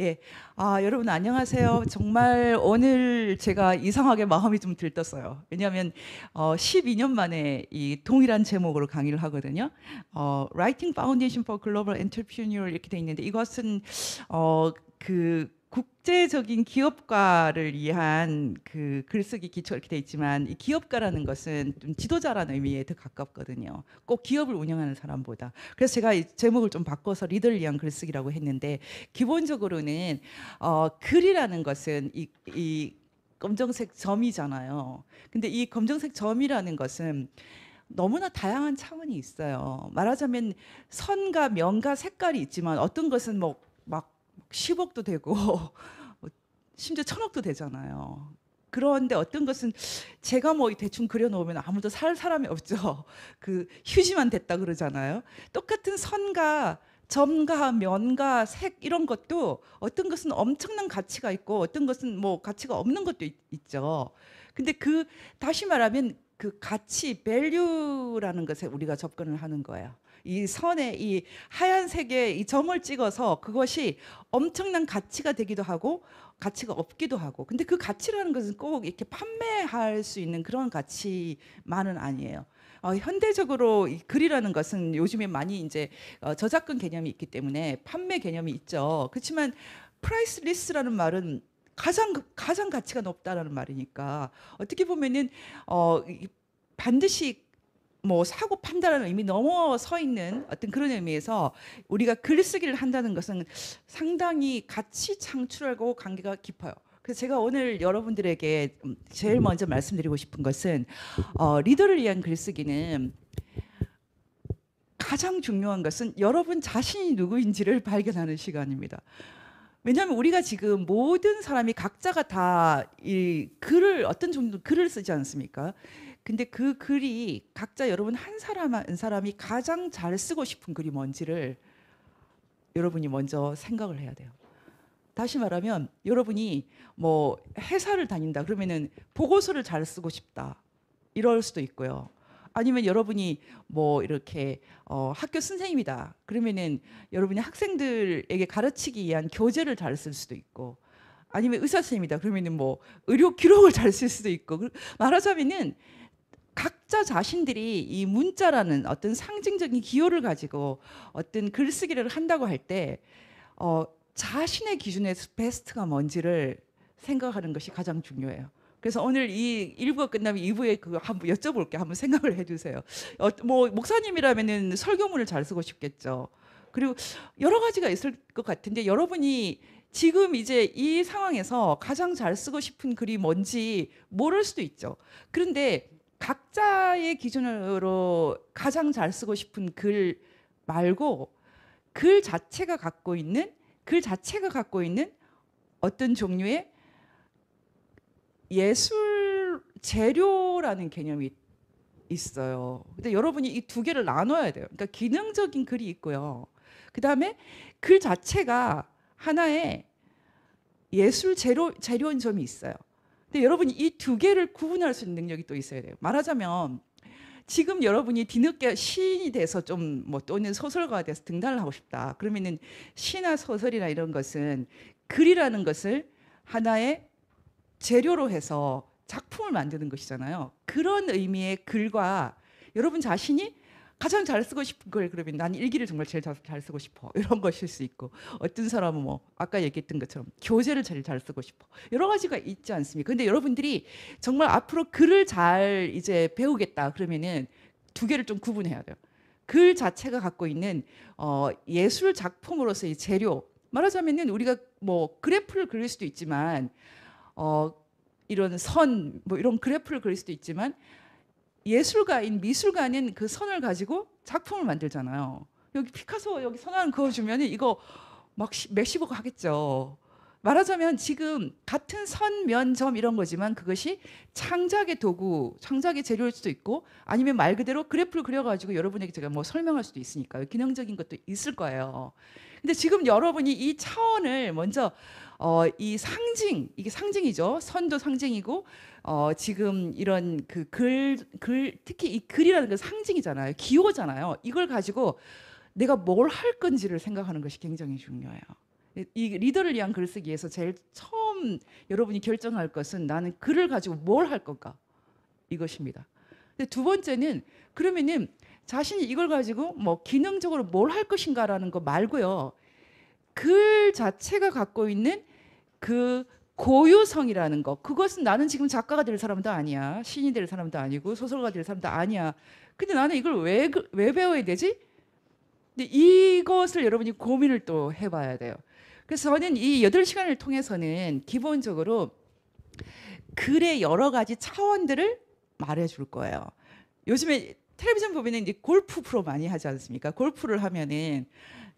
예. 아, 여러분 안녕하세요. 정말 오늘 제가 이상하게 마음이 좀 들떴어요. 왜냐하면 어, 12년 만에 이 동일한 제목으로 강의를 하거든요. 어, Writing Foundation for Global Entrepreneur 이렇게 돼 있는데 이것은 어, 그 국제적인 기업가를 위한 그 글쓰기 기초 이렇게 돼 있지만 이 기업가라는 것은 좀 지도자라는 의미에 더 가깝거든요. 꼭 기업을 운영하는 사람보다. 그래서 제가 이 제목을 좀 바꿔서 리더를 위한 글쓰기라고 했는데 기본적으로는 어, 글이라는 것은 이, 이 검정색 점이잖아요. 근데 이 검정색 점이라는 것은 너무나 다양한 차원이 있어요. 말하자면 선과 명과 색깔이 있지만 어떤 것은 뭐 10억도 되고 뭐 심지어 천억도 되잖아요. 그런데 어떤 것은 제가 뭐 대충 그려놓으면 아무도 살 사람이 없죠. 그 휴지만 됐다 그러잖아요. 똑같은 선과 점과 면과 색 이런 것도 어떤 것은 엄청난 가치가 있고 어떤 것은 뭐 가치가 없는 것도 있, 죠 근데 그 다시 말하면 그 가치, 밸류라는 것에 우리가 접근을 하는 거예요. 이 선에 이 하얀색에 이 점을 찍어서 그것이 엄청난 가치가 되기도 하고 가치가 없기도 하고 근데 그 가치라는 것은 꼭 이렇게 판매할 수 있는 그런 가치만은 아니에요. 어, 현대적으로 글이라는 것은 요즘에 많이 이제 어, 저작권 개념이 있기 때문에 판매 개념이 있죠. 그렇지만 프라이스리스라는 말은 가장 가장 가치가 높다라는 말이니까 어떻게 보면은 어 반드시 뭐 사고 판단하는 의미 넘어서 있는 어떤 그런 의미에서 우리가 글쓰기를 한다는 것은 상당히 가치 창출하고 관계가 깊어요. 그래서 제가 오늘 여러분들에게 음, 제일 먼저 말씀드리고 싶은 것은 어, 리더를 위한 글쓰기는 가장 중요한 것은 여러분 자신이 누구인지를 발견하는 시간입니다. 왜냐하면 우리가 지금 모든 사람이 각자가 다이 글을 어떤 종류 글을 쓰지 않습니까? 근데 그 글이 각자 여러분 한 사람 한 사람이 가장 잘 쓰고 싶은 글이 뭔지를 여러분이 먼저 생각을 해야 돼요. 다시 말하면 여러분이 뭐 회사를 다닌다 그러면은 보고서를 잘 쓰고 싶다 이럴 수도 있고요. 아니면 여러분이 뭐 이렇게 어 학교 선생님이다 그러면은 여러분이 학생들에게 가르치기 위한 교재를 잘 쓸 수도 있고 아니면 의사 선생님이다 그러면은 뭐 의료 기록을 잘 쓸 수도 있고 그 말하자면은 각자 자신들이 이 문자라는 어떤 상징적인 기호를 가지고 어떤 글쓰기를 한다고 할때 어, 자신의 기준의 베스트가 뭔지를 생각하는 것이 가장 중요해요. 그래서 오늘 이 1부가 끝나면 2부에 그거 한번 여쭤볼게 한번 생각을 해주세요. 어, 뭐 목사님이라면은 설교문을 잘 쓰고 싶겠죠. 그리고 여러 가지가 있을 것 같은데 여러분이 지금 이제 이 상황에서 가장 잘 쓰고 싶은 글이 뭔지 모를 수도 있죠. 그런데 각자의 기준으로 가장 잘 쓰고 싶은 글 말고 글 자체가 갖고 있는 글 자체가 갖고 있는 어떤 종류의 예술 재료라는 개념이 있어요. 근데 여러분이 이 두 개를 나눠야 돼요. 그러니까 기능적인 글이 있고요. 그다음에 글 자체가 하나의 예술 재료 재료인 점이 있어요. 근데 여러분 이 두 개를 구분할 수 있는 능력이 또 있어야 돼요. 말하자면 지금 여러분이 뒤늦게 시인이 돼서 좀 뭐 또는 소설가가 돼서 등단을 하고 싶다. 그러면은 시나 소설이나 이런 것은 글이라는 것을 하나의 재료로 해서 작품을 만드는 것이잖아요. 그런 의미의 글과 여러분 자신이 가장 잘 쓰고 싶은 걸 그러면 난 일기를 정말 제일 잘, 잘 쓰고 싶어 이런 것일 수 있고 어떤 사람은 뭐 아까 얘기했던 것처럼 교재를 제일 잘 쓰고 싶어 여러 가지가 있지 않습니까? 근데 여러분들이 정말 앞으로 글을 잘 이제 배우겠다 그러면은 두 개를 좀 구분해야 돼요. 글 자체가 갖고 있는 어, 예술 작품으로서의 재료 말하자면은 우리가 뭐 그래프를 그릴 수도 있지만 어, 이런 선 뭐 이런 그래프를 그릴 수도 있지만 예술가인 미술가인 그 선을 가지고 작품을 만들잖아요. 여기 피카소 여기 선하 그어주면 이거 막 몇십억 하겠죠. 말하자면 지금 같은 선, 면, 점 이런 거지만 그것이 창작의 도구, 창작의 재료일 수도 있고 아니면 말 그대로 그래프를 그려가지고 여러분에게 제가 뭐 설명할 수도 있으니까요. 기능적인 것도 있을 거예요. 근데 지금 여러분이 이 차원을 먼저 어, 이 상징, 이게 상징이죠. 선도 상징이고 어, 지금 이런 그 글, 글, 특히 이 글이라는 건 상징이잖아요. 기호잖아요. 이걸 가지고 내가 뭘 할 건지를 생각하는 것이 굉장히 중요해요. 이 리더를 위한 글쓰기에서 제일 처음 여러분이 결정할 것은 나는 글을 가지고 뭘 할 건가 이것입니다. 근데 두 번째는 그러면은 자신이 이걸 가지고 뭐 기능적으로 뭘 할 것인가라는 거 말고요. 글 자체가 갖고 있는 그 고유성이라는 것. 그것은 나는 지금 작가가 될 사람도 아니야. 신이될 사람도 아니고 소설가 될 사람도 아니야. 근데 나는 이걸 왜, 그, 왜 배워야 되지? 근데 이것을 여러분이 고민을 또 해봐야 돼요. 그래서 저는 이 8시간을 통해서는 기본적으로 글의 여러 가지 차원들을 말해줄 거예요. 요즘에 텔레비전 보면 이제 골프 프로 많이 하지 않습니까? 골프를 하면은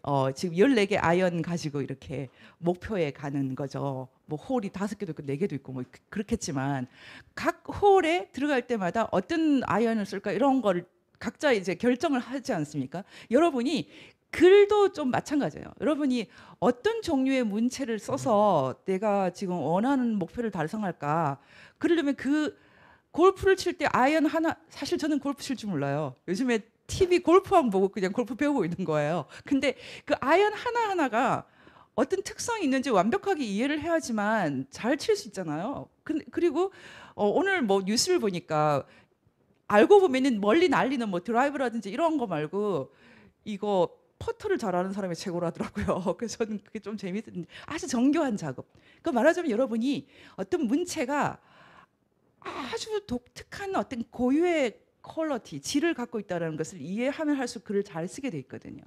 어, 지금 14개 아이언 가지고 이렇게 목표에 가는 거죠. 뭐 홀이 다섯 개도 있고 네 개도 있고 뭐 그, 그렇겠지만 각 홀에 들어갈 때마다 어떤 아이언을 쓸까 이런 걸 각자 이제 결정을 하지 않습니까? 여러분이 글도 좀 마찬가지예요. 여러분이 어떤 종류의 문체를 써서 내가 지금 원하는 목표를 달성할까? 그러려면 그 골프를 칠 때 아이언 하나 사실 저는 골프 칠 줄 몰라요. 요즘에 TV 골프만 보고 그냥 골프 배우고 있는 거예요. 근데 그 아이언 하나하나가 어떤 특성이 있는지 완벽하게 이해를 해야지만 잘 칠 수 있잖아요. 근데 그리고 어, 오늘 뭐 뉴스를 보니까 알고 보면은 멀리 날리는 뭐 드라이브라든지 이런 거 말고 이거 퍼터를 잘하는 사람이 최고라더라고요. 그래서 저는 그게 좀 재밌는 아주 정교한 작업. 그 말하자면 여러분이 어떤 문체가 아주 독특한 어떤 고유의 퀄러티, 질을 갖고 있다는 것을 이해하면 할수록 글을 잘 쓰게 돼 있거든요.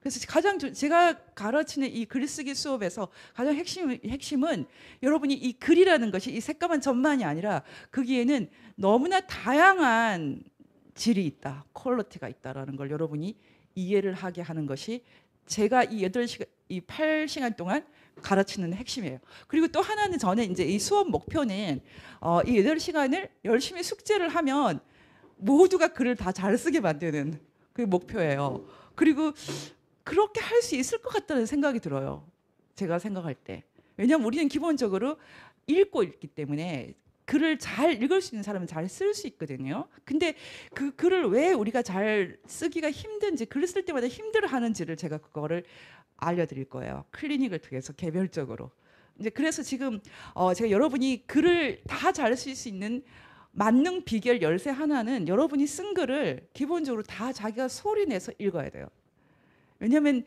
그래서 가장 제가 가르치는 이 글쓰기 수업에서 가장 핵심, 핵심은 여러분이 이 글이라는 것이 이 새까만 점만이 아니라 거기에는 너무나 다양한 질이 있다, 퀄러티가 있다라는 걸 여러분이 이해를 하게 하는 것이 제가 이 8시간, 이 8시간 동안 가르치는 핵심이에요. 그리고 또 하나는 저는 이제 이 수업 목표는 어, 이 8시간을 열심히 숙제를 하면 모두가 글을 다 잘 쓰게 만드는 그 목표예요. 그리고 그렇게 할 수 있을 것 같다는 생각이 들어요. 제가 생각할 때. 왜냐하면 우리는 기본적으로 읽고 있기 때문에 글을 잘 읽을 수 있는 사람은 잘 쓸 수 있거든요. 근데 그 글을 왜 우리가 잘 쓰기가 힘든지 글을 쓸 때마다 힘들어 하는지를 제가 그거를 알려드릴 거예요. 클리닉을 통해서 개별적으로. 이제 그래서 지금 어 제가 여러분이 글을 다 잘 쓸 수 있는 만능 비결 열쇠 하나는 여러분이 쓴 글을 기본적으로 다 자기가 소리내서 읽어야 돼요. 왜냐하면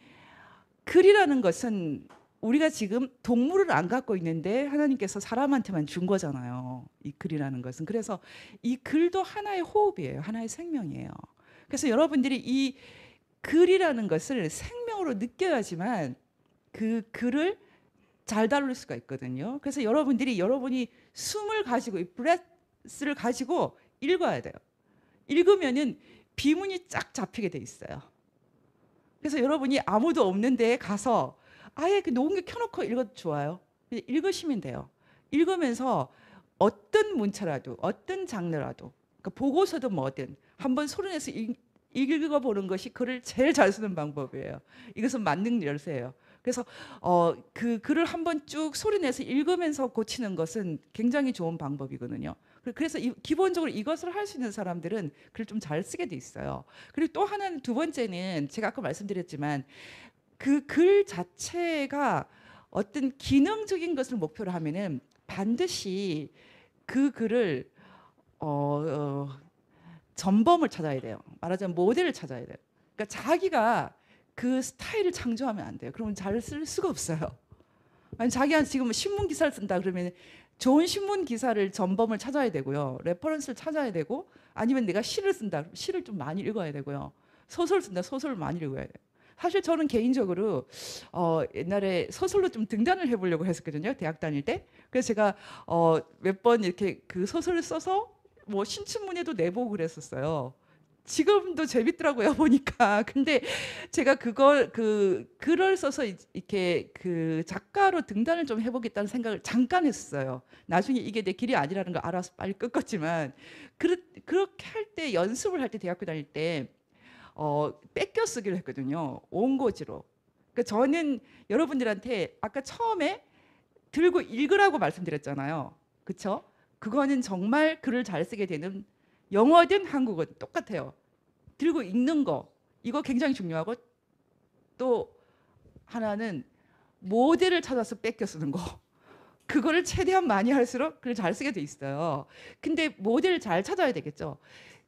글이라는 것은 우리가 지금 동물을 안 갖고 있는데 하나님께서 사람한테만 준 거잖아요. 이 글이라는 것은. 그래서 이 글도 하나의 호흡이에요. 하나의 생명이에요. 그래서 여러분들이 이 글이라는 것을 생명으로 느껴야지만 그 글을 잘 다룰 수가 있거든요. 그래서 여러분들이 여러분이 숨을 가지고 이 breath 뉘앙스를 가지고 읽어야 돼요. 읽으면은 비문이 쫙 잡히게 돼 있어요. 그래서 여러분이 아무도 없는 데에 가서 아예 그 녹음기 켜놓고 읽어도 좋아요. 읽으시면 돼요. 읽으면서 어떤 문체라도 어떤 장르라도 그러니까 보고서든 뭐든 한번 소리내서 읽어보는 것이 글을 제일 잘 쓰는 방법이에요. 이것은 만능 열쇠예요. 그래서 어, 그 글을 한번 쭉 소리내서 읽으면서 고치는 것은 굉장히 좋은 방법이거든요. 그 그래서 이, 기본적으로 이것을 할 수 있는 사람들은 글을 좀 잘 쓰게 돼 있어요. 그리고 또 하나는 두 번째는 제가 아까 말씀드렸지만 그 글 자체가 어떤 기능적인 것을 목표로 하면은 반드시 그 글을 어, 어 전범을 찾아야 돼요. 말하자면 모델을 찾아야 돼요. 그러니까 자기가 그 스타일을 창조하면 안 돼요. 그러면 잘 쓸 수가 없어요. 아니 자기가 지금 신문 기사를 쓴다 그러면 좋은 신문 기사를 전범을 찾아야 되고요. 레퍼런스를 찾아야 되고 아니면 내가 시를 쓴다. 시를 좀 많이 읽어야 되고요. 소설 쓴다. 소설 을 많이 읽어야 돼요. 사실 저는 개인적으로 어, 옛날에 소설로 좀 등단을 해보려고 했었거든요. 대학 다닐 때. 그래서 제가 어, 몇 번 이렇게 그 소설을 써서 뭐 신춘문예도 내보고 그랬었어요. 지금도 재밌더라고요 보니까. 근데 제가 그걸 그 글을 써서 이- 이렇게 그 작가로 등단을 좀 해보겠다는 생각을 잠깐 했어요. 나중에 이게 내 길이 아니라는 걸 알아서 빨리 끊었지만 그렇 그렇게 할 때 연습을 할 때 대학교 다닐 때 어, 뺏겨 쓰기를 했거든요. 온고지로 그러니까 저는 여러분들한테 아까 처음에 들고 읽으라고 말씀드렸잖아요. 그쵸? 그거는 정말 글을 잘 쓰게 되는 영어든 한국어든 똑같아요. 들고 읽는 거 이거 굉장히 중요하고 또 하나는 모델을 찾아서 뺏겨 쓰는 거. 그거를 최대한 많이 할수록 글을 잘 쓰게 돼 있어요. 근데 모델을 잘 찾아야 되겠죠.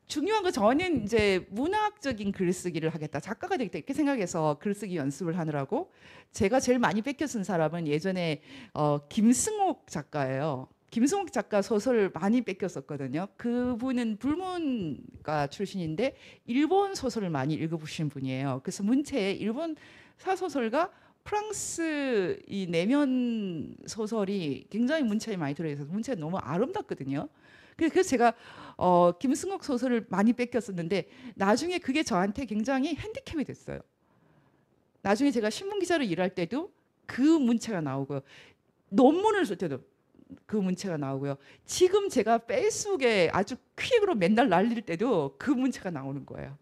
중요한 거 저는 이제 문학적인 글쓰기를 하겠다. 작가가 되겠다. 이렇게 생각해서 글쓰기 연습을 하느라고 제가 제일 많이 뺏겨 쓴 사람은 예전에 어, 김승옥 작가예요. 김승욱 작가 소설을 많이 뺏겼었거든요. 그분은 불문가 출신인데 일본 소설을 많이 읽어보신 분이에요. 그래서 문체에 일본 사소설과 프랑스 이 내면 소설이 굉장히 문체에 많이 들어있어서 문체가 너무 아름답거든요. 그래서 제가 어, 김승욱 소설을 많이 뺏겼었는데 나중에 그게 저한테 굉장히 핸디캡이 됐어요. 나중에 제가 신문 기자로 일할 때도 그 문체가 나오고 논문을 쓸 때도 그 문체가 나오고요. 지금 제가 페이스북에 아주 퀵으로 맨날 날릴 때도 그 문체가 나오는 거예요.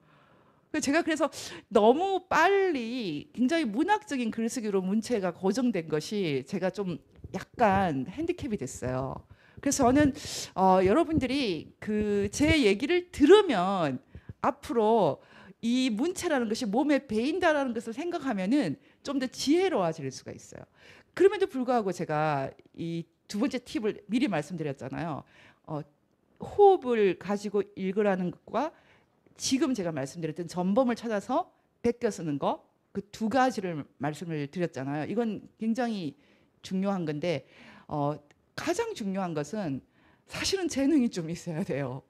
그 제가 그래서 너무 빨리 굉장히 문학적인 글쓰기로 문체가 고정된 것이 제가 좀 약간 핸디캡이 됐어요. 그래서 저는 어, 여러분들이 그 제 얘기를 들으면 앞으로 이 문체라는 것이 몸에 배인다라는 것을 생각하면은 좀 더 지혜로워질 수가 있어요. 그럼에도 불구하고 제가 이두 번째 팁을 미리 말씀드렸잖아요. 어, 호흡을 가지고 읽으라는 것과 지금 제가 말씀드렸던 전범을 찾아서 베껴 쓰는 거그 두 가지를 말씀을 드렸잖아요. 이건 굉장히 중요한 건데 어, 가장 중요한 것은 사실은 재능이 좀 있어야 돼요.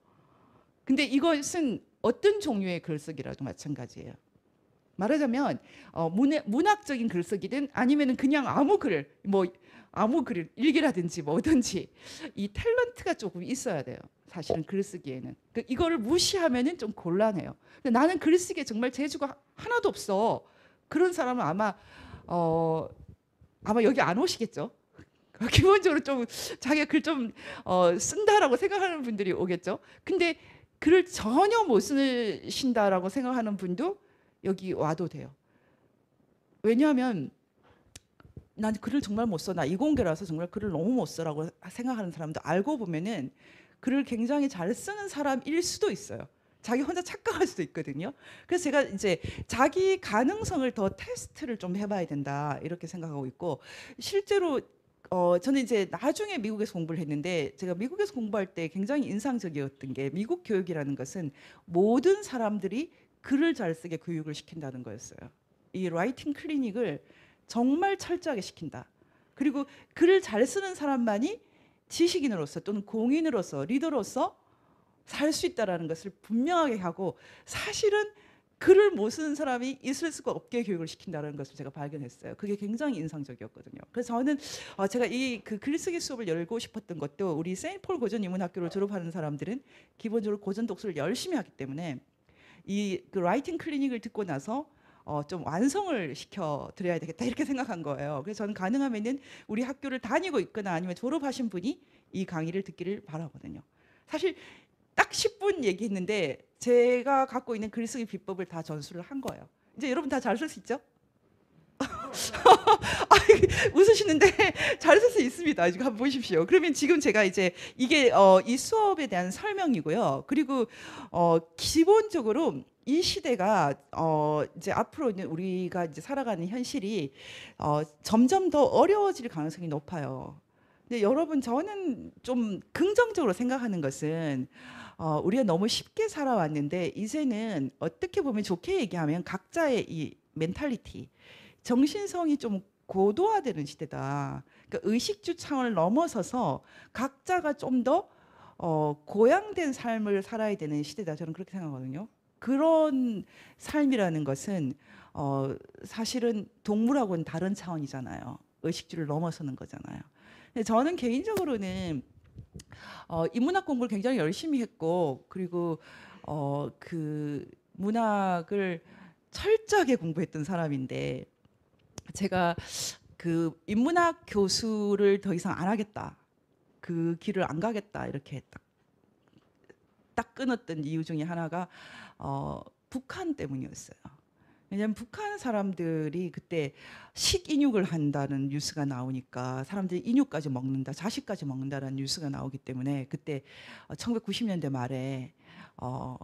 근데 이것은 어떤 종류의 글쓰기라도 마찬가지예요. 말하자면 어, 문해, 문학적인 글쓰기든 아니면 그냥 아무 글, 뭐 아무 글을 일기라든지 뭐든지 이 탤런트가 조금 있어야 돼요. 사실은 글쓰기에는 그 이거를 무시하면은 좀 곤란해요. 근데 나는 글쓰기에 정말 재주가 하나도 없어. 그런 사람은 아마 어 아마 여기 안 오시겠죠. 기본적으로 좀 자기가 글좀 어, 쓴다라고 생각하는 분들이 오겠죠. 근데 글을 전혀 못 쓰신다라고 생각하는 분도 여기 와도 돼요. 왜냐하면 난 글을 정말 못 써. 나 이공계라서 정말 글을 너무 못 써라고 생각하는 사람도 알고 보면은 글을 굉장히 잘 쓰는 사람일 수도 있어요. 자기 혼자 착각할 수도 있거든요. 그래서 제가 이제 자기 가능성을 더 테스트를 좀 해봐야 된다 이렇게 생각하고 있고 실제로 어 저는 이제 나중에 미국에서 공부를 했는데 제가 미국에서 공부할 때 굉장히 인상적이었던 게 미국 교육이라는 것은 모든 사람들이 글을 잘 쓰게 교육을 시킨다는 거였어요. 이 라이팅 클리닉을 정말 철저하게 시킨다. 그리고 글을 잘 쓰는 사람만이 지식인으로서 또는 공인으로서 리더로서 살 수 있다라는 것을 분명하게 하고 사실은 글을 못 쓰는 사람이 있을 수가 없게 교육을 시킨다는 것을 제가 발견했어요. 그게 굉장히 인상적이었거든요. 그래서 저는 어, 제가 이 그 글쓰기 수업을 열고 싶었던 것도 우리 세인폴 고전 인문학교를 졸업하는 사람들은 기본적으로 고전 독서를 열심히 하기 때문에 이 그 라이팅 클리닉을 듣고 나서 어, 좀 완성을 시켜 드려야 되겠다 이렇게 생각한 거예요. 그래서 저는 가능하면은 우리 학교를 다니고 있거나 아니면 졸업하신 분이 이 강의를 듣기를 바라거든요. 사실 딱 10분 얘기했는데 제가 갖고 있는 글쓰기 비법을 다 전수를 한 거예요. 이제 여러분 다 잘 쓸 수 있죠? 웃으시는데 잘 쓸 수 있습니다. 지금 한번 보십시오. 그러면 지금 제가 이제 이게 어, 이 수업에 대한 설명이고요. 그리고 어, 기본적으로 이 시대가 어 이제 앞으로 이제 우리가 이제 살아가는 현실이 어 점점 더 어려워질 가능성이 높아요. 근데 여러분 저는 좀 긍정적으로 생각하는 것은 어 우리가 너무 쉽게 살아왔는데 이제는 어떻게 보면 좋게 얘기하면 각자의 이 멘탈리티 정신성이 좀 고도화되는 시대다. 그러니까 의식주 차원을 넘어서서 각자가 좀 더 어, 고양된 삶을 살아야 되는 시대다. 저는 그렇게 생각하거든요. 그런 삶이라는 것은 어, 사실은 동물하고는 다른 차원이잖아요. 의식주를 넘어서는 거잖아요. 근데 저는 개인적으로는 어, 인문학 공부를 굉장히 열심히 했고 그리고 어, 그 문학을 철저하게 공부했던 사람인데 제가 그 인문학 교수를 더 이상 안 하겠다. 그 길을 안 가겠다 이렇게 딱, 딱 끊었던 이유 중에 하나가 어, 북한 때문이었어요. 왜냐하면 북한 사람들이 그때 식인육을 한다는 뉴스가 나오니까 사람들이 인육까지 먹는다, 자식까지 먹는다라는 뉴스가 나오기 때문에 그때 1990년대 어, 말에 어,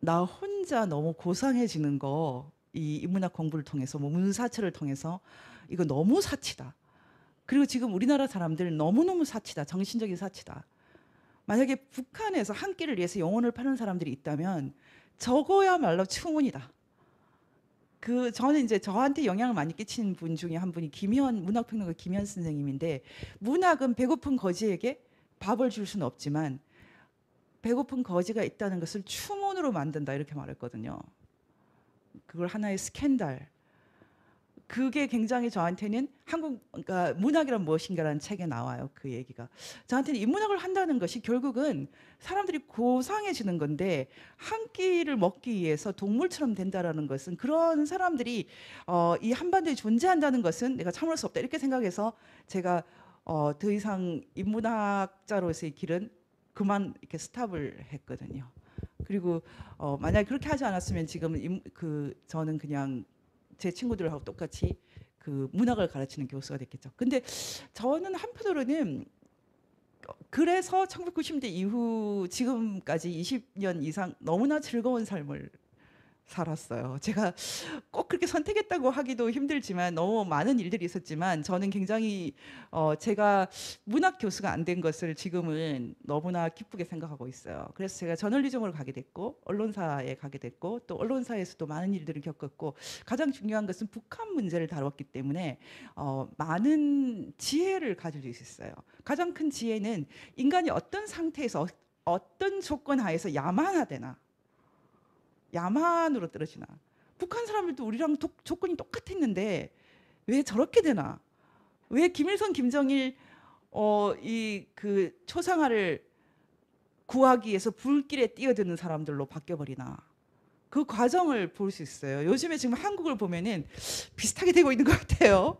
나 혼자 너무 고상해지는 거 이 인문학 공부를 통해서 뭐 문사체를 통해서 이거 너무 사치다. 그리고 지금 우리나라 사람들 너무너무 사치다. 정신적인 사치다. 만약에 북한에서 한 끼를 위해서 영혼을 파는 사람들이 있다면 저거야말로 추문이다. 그 저는 이제 저한테 영향을 많이 끼친 분 중에 한 분이 김현 문학평론가 김현 선생님인데 문학은 배고픈 거지에게 밥을 줄 수는 없지만 배고픈 거지가 있다는 것을 추문으로 만든다 이렇게 말했거든요. 그걸 하나의 스캔달 그게 굉장히 저한테는 한국 그러니까 문학이란 무엇인가라는 책에 나와요. 그 얘기가. 저한테는 이 문학을 한다는 것이 결국은 사람들이 고상해지는 건데 한 끼를 먹기 위해서 동물처럼 된다라는 것은 그런 사람들이 어, 이 한반도에 존재한다는 것은 내가 참을 수 없다 이렇게 생각해서 제가 어, 더 이상 인문학자로서의 길은 그만 이렇게 스탑을 했거든요. 그리고 어, 만약 그렇게 하지 않았으면 지금 그 저는 그냥 제 친구들하고 똑같이 그 문학을 가르치는 교수가 됐겠죠. 근데 저는 한편으로는 그래서 1990년대 이후 지금까지 20년 이상 너무나 즐거운 삶을 살았어요. 제가 꼭 그렇게 선택했다고 하기도 힘들지만 너무 많은 일들이 있었지만 저는 굉장히 어 제가 문학 교수가 안 된 것을 지금은 너무나 기쁘게 생각하고 있어요. 그래서 제가 저널리즘으로 가게 됐고 언론사에 가게 됐고 또 언론사에서도 많은 일들을 겪었고 가장 중요한 것은 북한 문제를 다뤘기 때문에 어 많은 지혜를 가질 수 있었어요. 가장 큰 지혜는 인간이 어떤 상태에서 어, 어떤 조건 하에서 야만하되나 야만으로 떨어지나. 북한 사람들도 우리랑 도, 조건이 똑같았는데 왜 저렇게 되나? 왜 김일성, 김정일 어이 그 초상화를 구하기 위해서 불길에 뛰어드는 사람들로 바뀌어 버리나? 그 과정을 볼 수 있어요. 요즘에 지금 한국을 보면은 비슷하게 되고 있는 것 같아요.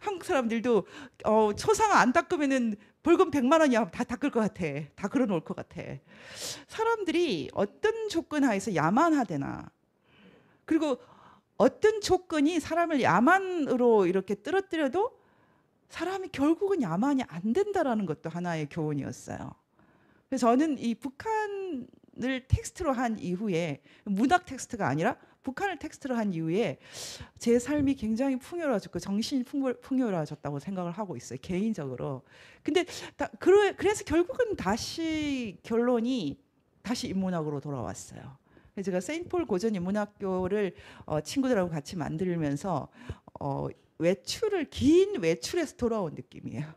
한국 사람들도 어, 초상 안 닦으면은 벌금 100만 원이야 다 닦을 것 같아. 다 그려 놓을 것 같아. 사람들이 어떤 조건 하에서 야만하대나 그리고 어떤 조건이 사람을 야만으로 이렇게 떨어뜨려도 사람이 결국은 야만이 안 된다라는 것도 하나의 교훈이었어요. 그래서 저는 이 북한 북한을 텍스트로 한 이후에 문학 텍스트가 아니라 북한을 텍스트로 한 이후에 제 삶이 굉장히 풍요로워졌고 그 정신이 풍요, 로워졌다고 생각을 하고 있어요 개인적으로 근데 다, 그러, 그래서 결국은 다시 결론이 다시 인문학으로 돌아왔어요 제가 세인폴 고전 인문학교를 어, 친구들하고 같이 만들면서 어, 외출을 긴 외출에서 돌아온 느낌이에요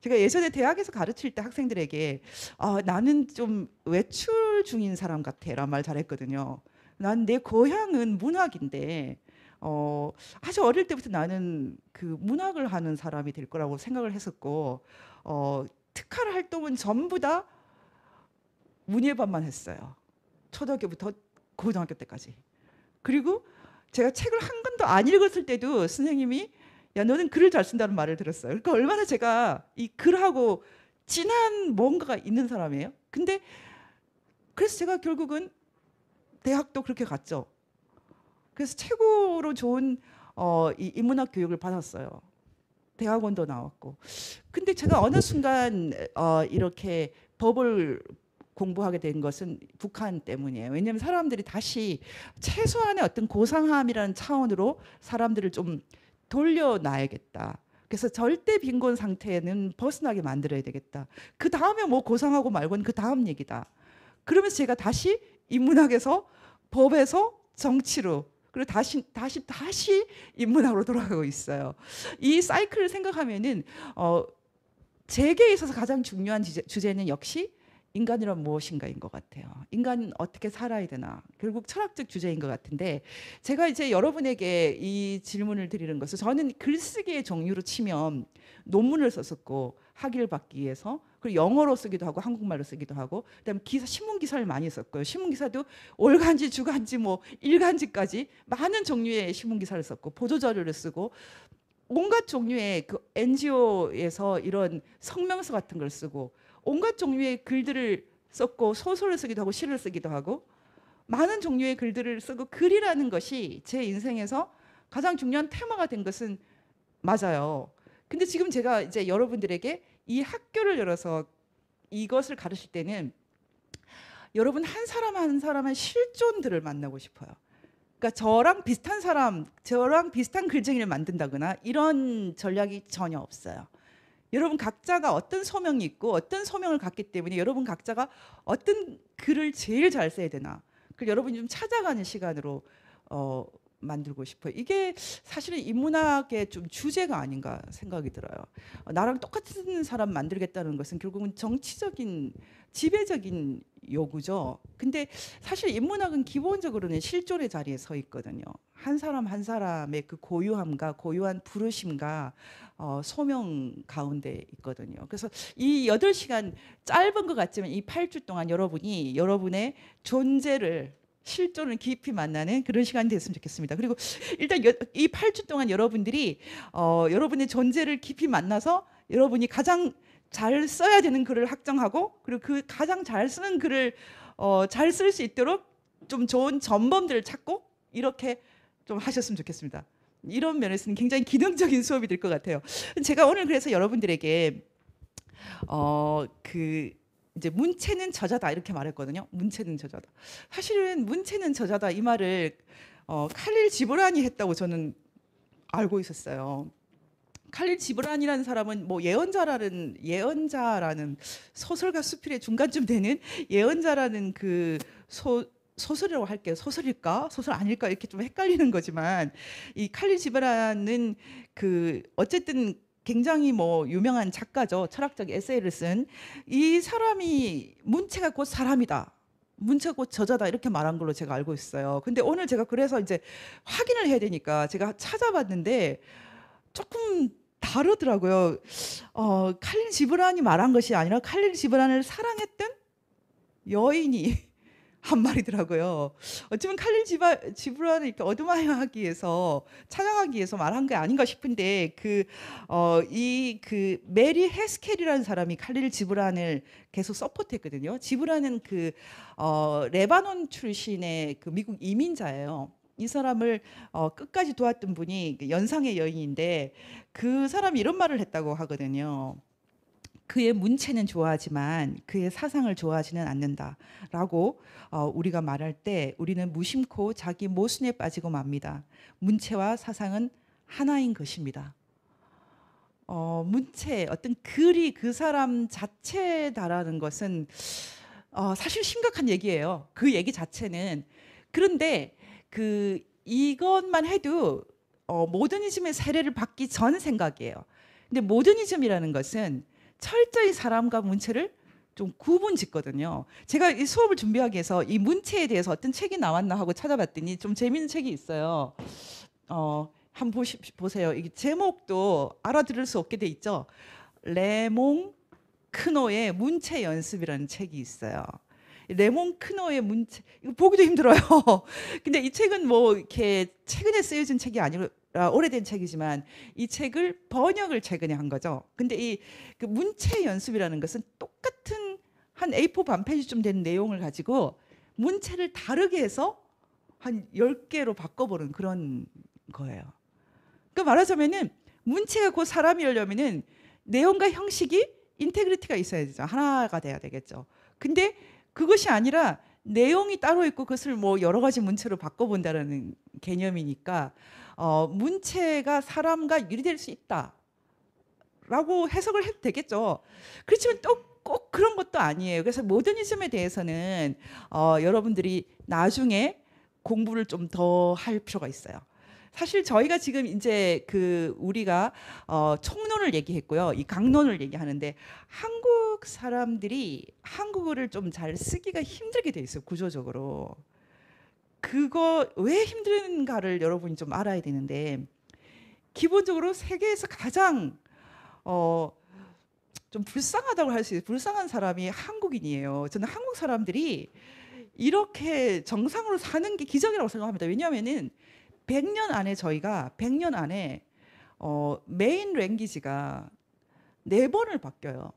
제가 예전에 대학에서 가르칠 때 학생들에게 어, 나는 좀 외출 선교 중인 사람 같아란 말 잘했거든요. 난 내 고향은 문학인데 어, 아주 어릴 때부터 나는 그 문학을 하는 사람이 될 거라고 생각을 했었고 어, 특활 활동은 전부 다 문예반만 했어요. 초등학교부터 고등학교 때까지. 그리고 제가 책을 한 권도 안 읽었을 때도 선생님이 야 너는 글을 잘 쓴다는 말을 들었어요. 그러니까 얼마나 제가 이 글하고 진한 뭔가가 있는 사람이에요. 근데 그래서 제가 결국은 대학도 그렇게 갔죠. 그래서 최고로 좋은 어, 이 인문학 교육을 받았어요. 대학원도 나왔고. 근데 제가 어느 순간 어, 이렇게 법을 공부하게 된 것은 북한 때문이에요. 왜냐하면 사람들이 다시 최소한의 어떤 고상함이라는 차원으로 사람들을 좀 돌려놔야겠다. 그래서 절대 빈곤 상태는 벗어나게 만들어야 되겠다. 그 다음에 뭐 고상하고 말고는 그 다음 얘기다. 그러면서 제가 다시 인문학에서 법에서 정치로 그리고 다시 다시 다시 인문학으로 돌아가고 있어요. 이 사이클을 생각하면은 어 제게 있어서 가장 중요한 주제, 주제는 역시 인간이란 무엇인가인 것 같아요. 인간은 어떻게 살아야 되나. 결국 철학적 주제인 것 같은데 제가 이제 여러분에게 이 질문을 드리는 것은 저는 글쓰기의 종류로 치면 논문을 썼었고 학위를 받기 위해서 그리고 영어로 쓰기도 하고 한국말로 쓰기도 하고 그다음에 기사 신문 기사를 많이 썼고요. 신문 기사도 월간지, 주간지, 뭐 일간지까지 많은 종류의 신문 기사를 썼고 보도 자료를 쓰고 온갖 종류의 그 NGO에서 이런 성명서 같은 걸 쓰고 온갖 종류의 글들을 썼고 소설을 쓰기도 하고 시를 쓰기도 하고 많은 종류의 글들을 쓰고 글이라는 것이 제 인생에서 가장 중요한 테마가 된 것은 맞아요. 근데 지금 제가 이제 여러분들에게 이 학교를 열어서 이것을 가르칠 때는 여러분 한 사람 한 사람의 실존들을 만나고 싶어요. 그러니까 저랑 비슷한 사람, 저랑 비슷한 글쟁이를 만든다거나 이런 전략이 전혀 없어요. 여러분 각자가 어떤 소명이 있고 어떤 소명을 갖기 때문에 여러분 각자가 어떤 글을 제일 잘 써야 되나 그여러분좀 찾아가는 시간으로 어, 만들고 싶어요. 이게 사실은 인문학의 좀 주제가 아닌가 생각이 들어요. 어, 나랑 똑같은 사람 만들겠다는 것은 결국은 정치적인 지배적인 요구죠. 근데 사실 인문학은 기본적으로는 실존의 자리에 서 있거든요. 한 사람 한 사람의 그 고유함과 고유한 부르심과 어, 소명 가운데 있거든요. 그래서 이여 시간 짧은 것 같지만 이팔주 동안 여러분이 여러분의 존재를 실존을 깊이 만나는 그런 시간이 됐으면 좋겠습니다. 그리고 일단 여, 이 8주 동안 여러분들이 어, 여러분의 존재를 깊이 만나서 여러분이 가장 잘 써야 되는 글을 확정하고 그리고 그 가장 잘 쓰는 글을 어, 잘쓸 수 있도록 좀 좋은 전범들을 찾고 이렇게 좀 하셨으면 좋겠습니다. 이런 면에서는 굉장히 기능적인 수업이 될 것 같아요. 제가 오늘 그래서 여러분들에게 어, 그 이제 문체는 저자다 이렇게 말했거든요. 문체는 저자다. 사실은 문체는 저자다 이 말을 어, 칼릴 지브란이 했다고 저는 알고 있었어요. 칼릴 지브란이라는 사람은 뭐 예언자라는 예언자라는 소설가 수필의 중간쯤 되는 예언자라는 그 소, 소설이라고 할게요. 소설일까? 소설 아닐까? 이렇게 좀 헷갈리는 거지만 이 칼릴 지브란은 그 어쨌든 굉장히 뭐 유명한 작가죠. 철학적 에세이를 쓴 이 사람이 문체가 곧 사람이다. 문체 가곧 저자다 이렇게 말한 걸로 제가 알고 있어요. 근데 오늘 제가 그래서 이제 확인을 해야 되니까 제가 찾아봤는데 조금 다르더라고요. 어, 칼린 지브란이 말한 것이 아니라 칼린 지브란을 사랑했던 여인이 한 말이더라고요. 어쩌면 칼릴 지바, 지브라는 이렇게 어둠하기 위해서 찬양하기 위해서 말한 게 아닌가 싶은데 그어이그 어, 그 메리 헤스켈이라는 사람이 칼릴 지브란을 계속 서포트했거든요. 지브란은 그어 레바논 출신의 그 미국 이민자예요. 이 사람을 어, 끝까지 도왔던 분이 그 연상의 여인인데 그 사람이 이런 말을 했다고 하거든요. 그의 문체는 좋아하지만 그의 사상을 좋아하지는 않는다라고 어, 우리가 말할 때 우리는 무심코 자기 모순에 빠지고 맙니다. 문체와 사상은 하나인 것입니다. 어, 문체 어떤 글이 그 사람 자체다라는 것은 어, 사실 심각한 얘기예요. 그 얘기 자체는 그런데 그 이것만 해도 어, 모더니즘의 세례를 받기 전 생각이에요. 근데 모더니즘이라는 것은 철저히 사람과 문체를 좀 구분 짓거든요. 제가 이 수업을 준비하기 위해서 이 문체에 대해서 어떤 책이 나왔나 하고 찾아봤더니 좀 재밌는 책이 있어요. 어, 한번 보시, 보세요. 이 제목도 알아들을 수 없게 돼 있죠. 레몽 크노의 문체 연습이라는 책이 있어요. 레몬 크너의 문체 이거 보기도 힘들어요. 근데 이 책은 뭐 이렇게 최근에 쓰여진 책이 아니고 어, 오래된 책이지만 이 책을 번역을 최근에 한 거죠. 근데 이그 문체 연습이라는 것은 똑같은 한 A4 반 페이지쯤 되는 내용을 가지고 문체를 다르게 해서 한 10개로 바꿔보는 그런 거예요. 그러니까 말하자면은 문체가 곧 사람이려면은 내용과 형식이 인테그리티가 있어야 되죠. 하나가 돼야 되겠죠. 근데 그것이 아니라 내용이 따로 있고 그것을 뭐 여러 가지 문체로 바꿔본다라는 개념이니까 어, 문체가 사람과 유리될 수 있다라고 해석을 해도 되겠죠. 그렇지만 또 꼭 그런 것도 아니에요. 그래서 모더니즘에 대해서는 어, 여러분들이 나중에 공부를 좀 더 할 필요가 있어요. 사실 저희가 지금 이제 그 우리가 어, 총론을 얘기했고요. 이 강론을 얘기하는데 한국 사람들이 한국어를 좀 잘 쓰기가 힘들게 돼 있어요. 구조적으로. 그거 왜 힘든가를 여러분이 좀 알아야 되는데 기본적으로 세계에서 가장 어, 좀 불쌍하다고 할 수 있어요. 불쌍한 사람이 한국인이에요. 저는 한국 사람들이 이렇게 정상으로 사는 게 기적이라고 생각합니다. 왜냐하면은 100년 안에 저희가 100년 안에 어, 메인 랭귀지가 네 번을 바뀌어요.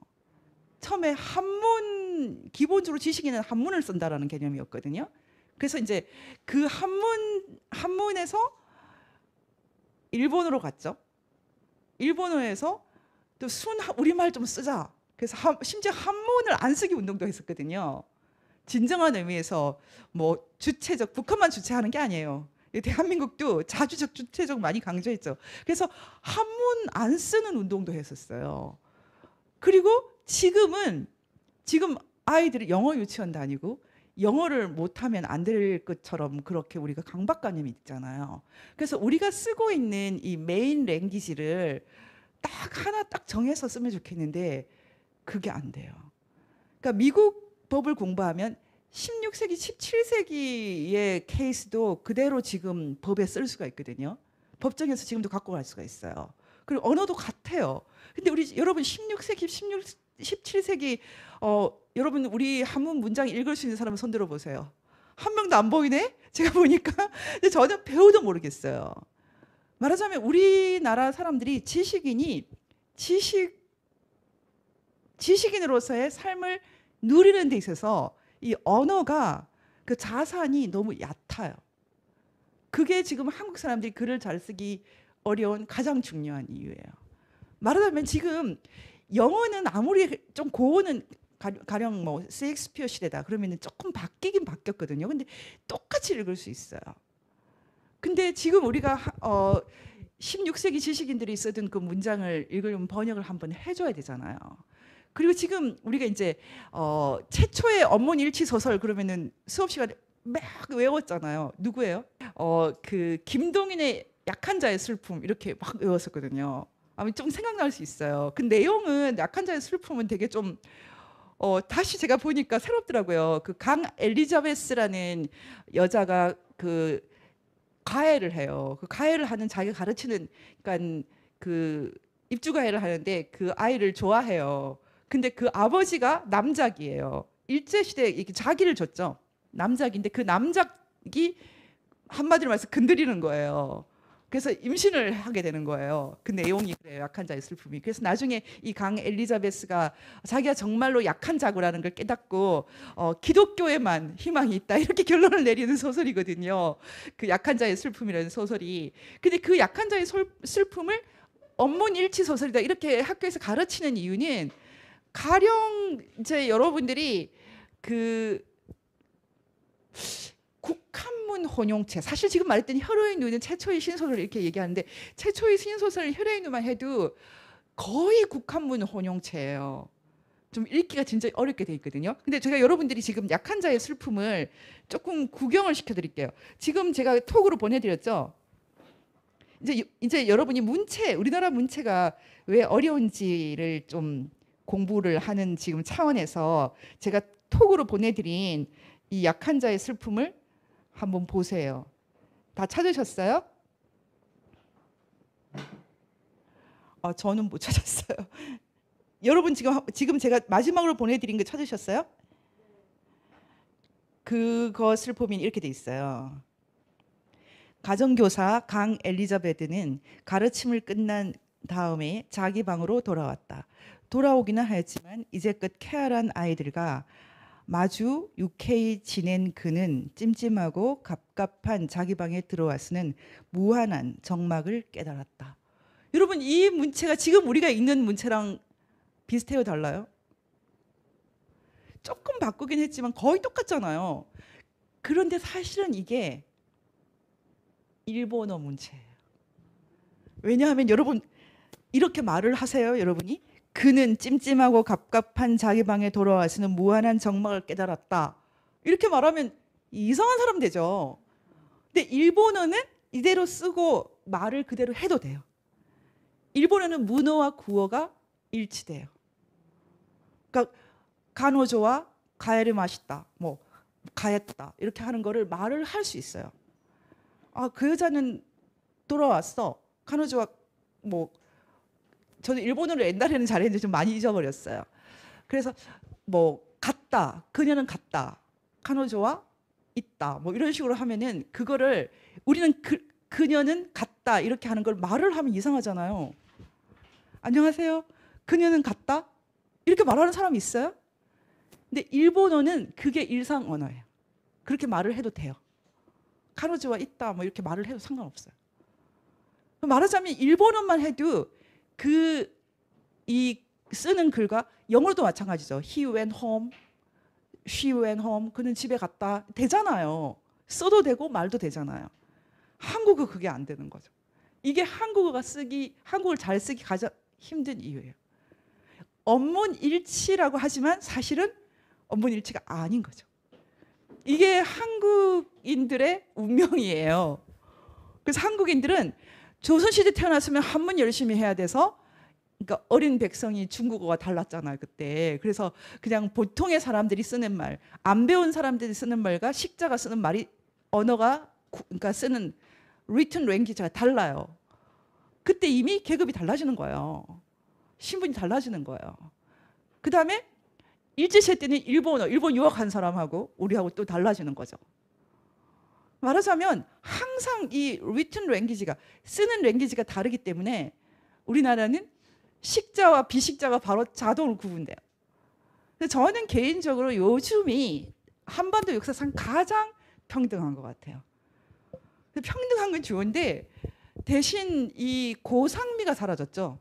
처음에 한문 기본적으로 지식인은 한문을 쓴다라는 개념이었거든요. 그래서 이제 그 한문 한문에서 일본어로 갔죠. 일본어에서 또순하 우리말 좀 쓰자. 그래서 한, 심지어 한문을 안 쓰기 운동도 했었거든요. 진정한 의미에서 뭐 주체적 북한만 주체하는 게 아니에요. 대한민국도 자주적 주체적 많이 강조했죠. 그래서 한문 안 쓰는 운동도 했었어요. 그리고 지금은 지금 아이들이 영어 유치원 다니고 영어를 못하면 안 될 것처럼 그렇게 우리가 강박관념이 있잖아요. 그래서 우리가 쓰고 있는 이 메인 랭귀지를 딱 하나 딱 정해서 쓰면 좋겠는데 그게 안 돼요. 그러니까 미국 법을 공부하면 16세기, 17세기의 케이스도 그대로 지금 법에 쓸 수가 있거든요. 법정에서 지금도 갖고 갈 수가 있어요. 그리고 언어도 같아요. 근데 우리 여러분 16세기, 16, 17세기 어 여러분 우리 한문 문장 읽을 수 있는 사람 을손 들어 보세요. 한 명도 안 보이네. 제가 보니까 전혀 배우도 모르겠어요. 말하자면 우리나라 사람들이 지식인이 지식 지식인으로서의 삶을 누리는 데 있어서 이 언어가 그 자산이 너무 얕아요. 그게 지금 한국 사람들이 글을 잘 쓰기 어려운 가장 중요한 이유예요. 말하자면 지금 영어는 아무리 좀 고어는 가령 뭐 셰익스피어 시대다 그러면은 조금 바뀌긴 바뀌었거든요. 근데 똑같이 읽을 수 있어요. 근데 지금 우리가 어 16세기 지식인들이 쓰던 그 문장을 읽으려면 번역을 한번 해줘야 되잖아요. 그리고 지금 우리가 이제 어 최초의 언문 일치 소설 그러면은 수업 시간에 막 외웠잖아요. 누구예요? 어 그 김동인의 약한 자의 슬픔 이렇게 막 외웠었거든요. 아마 좀 생각날 수 있어요. 그 내용은 약한 자의 슬픔은 되게 좀 어, 다시 제가 보니까 새롭더라고요. 그 강 엘리자베스라는 여자가 그 가해를 해요. 그 가해를 하는 자기가 가르치는 그러니까 그 입주 가해를 하는데 그 아이를 좋아해요. 근데 그 아버지가 남작이에요. 일제 시대에 이렇게 자기를 줬죠. 남작인데 그 남작이 한마디로 말해서 건드리는 거예요. 그래서 임신을 하게 되는 거예요. 그 내용이 그래요. 약한 자의 슬픔이. 그래서 나중에 이 강 엘리자베스가 자기가 정말로 약한 자구라는 걸 깨닫고 어, 기독교에만 희망이 있다 이렇게 결론을 내리는 소설이거든요. 그 약한 자의 슬픔이라는 소설이. 근데 그 약한 자의 솔, 슬픔을 업문 일치 소설이다 이렇게 학교에서 가르치는 이유는 가령 이제 여러분들이 그 국한 신문 혼용체 사실 지금 말했더니 혈의 눈은 최초의 신소설 이렇게 얘기하는데 최초의 신소설 혈의 눈만 해도 거의 국한문 혼용체예요. 좀 읽기가 진짜 어렵게 돼 있거든요. 근데 제가 여러분들이 지금 약한 자의 슬픔을 조금 구경을 시켜드릴게요. 지금 제가 톡으로 보내드렸죠. 이제 이제 여러분이 문체 우리나라 문체가 왜 어려운지를 좀 공부를 하는 지금 차원에서 제가 톡으로 보내드린 이 약한 자의 슬픔을 한번 보세요. 다 찾으셨어요? 아, 저는 못 찾았어요. 여러분 지금 지금 제가 마지막으로 보내드린 거 찾으셨어요? 그것을 보면 이렇게 돼 있어요. 가정교사 강 엘리자베드는 가르침을 끝난 다음에 자기 방으로 돌아왔다. 돌아오기는 하였지만 이제껏 쾌활한 아이들과 마주 육해히 지낸 그는 찜찜하고 갑갑한 자기 방에 들어와서는 무한한 정막을 깨달았다. 여러분 이 문체가 지금 우리가 읽는 문체랑 비슷해요 달라요? 조금 바꾸긴 했지만 거의 똑같잖아요. 그런데 사실은 이게 일본어 문체예요. 왜냐하면 여러분 이렇게 말을 하세요, 여러분이. 그는 찜찜하고 갑갑한 자기 방에 돌아와서는 무한한 정막을 깨달았다. 이렇게 말하면 이상한 사람 되죠. 근데 일본어는 이대로 쓰고 말을 그대로 해도 돼요. 일본어는 문어와 구어가 일치돼요. 그러니까 간호조와 가야를 마셨다, 뭐 가했다 이렇게 하는 거를 말을 할 수 있어요. 아그 여자는 돌아왔어. 간호조와 뭐 저는 일본어를 옛날에는 잘했는데 좀 많이 잊어버렸어요. 그래서 뭐 갔다, 그녀는 갔다, 카노조와 있다, 뭐 이런 식으로 하면은 그거를 우리는 그, 그녀는 갔다 이렇게 하는 걸 말을 하면 이상하잖아요. 안녕하세요. 그녀는 갔다 이렇게 말하는 사람이 있어요? 근데 일본어는 그게 일상 언어예요. 그렇게 말을 해도 돼요. 카노조와 있다 뭐 이렇게 말을 해도 상관없어요. 말하자면 일본어만 해도 그이 쓰는 글과 영어도 마찬가지죠. He went home, she went home. 그는 집에 갔다 되잖아요. 써도 되고 말도 되잖아요. 한국어 그게 안 되는 거죠. 이게 한국어가 쓰기 한국을 잘 쓰기 가장 힘든 이유예요. 업문 일치라고 하지만 사실은 업문 일치가 아닌 거죠. 이게 한국인들의 운명이에요. 그래서 한국인들은 조선시대 태어났으면 한문 열심히 해야 돼서 그러니까 어린 백성이 중국어가 달랐잖아요 그때 그래서 그냥 보통의 사람들이 쓰는 말 안 배운 사람들이 쓰는 말과 식자가 쓰는 말이 언어가 그러니까 쓰는 written language가 달라요 그때 이미 계급이 달라지는 거예요 신분이 달라지는 거예요 그 다음에 일제시대 때는 일본어 일본 유학한 사람하고 우리하고 또 달라지는 거죠 말하자면 항상 이 written language가 쓰는 랭귀지가 다르기 때문에 우리나라는 식자와 비식자가 바로 자동으로 구분돼요. 저는 개인적으로 요즘이 한반도 역사상 가장 평등한 것 같아요. 평등한 건 좋은데 대신 이 고상미가 사라졌죠.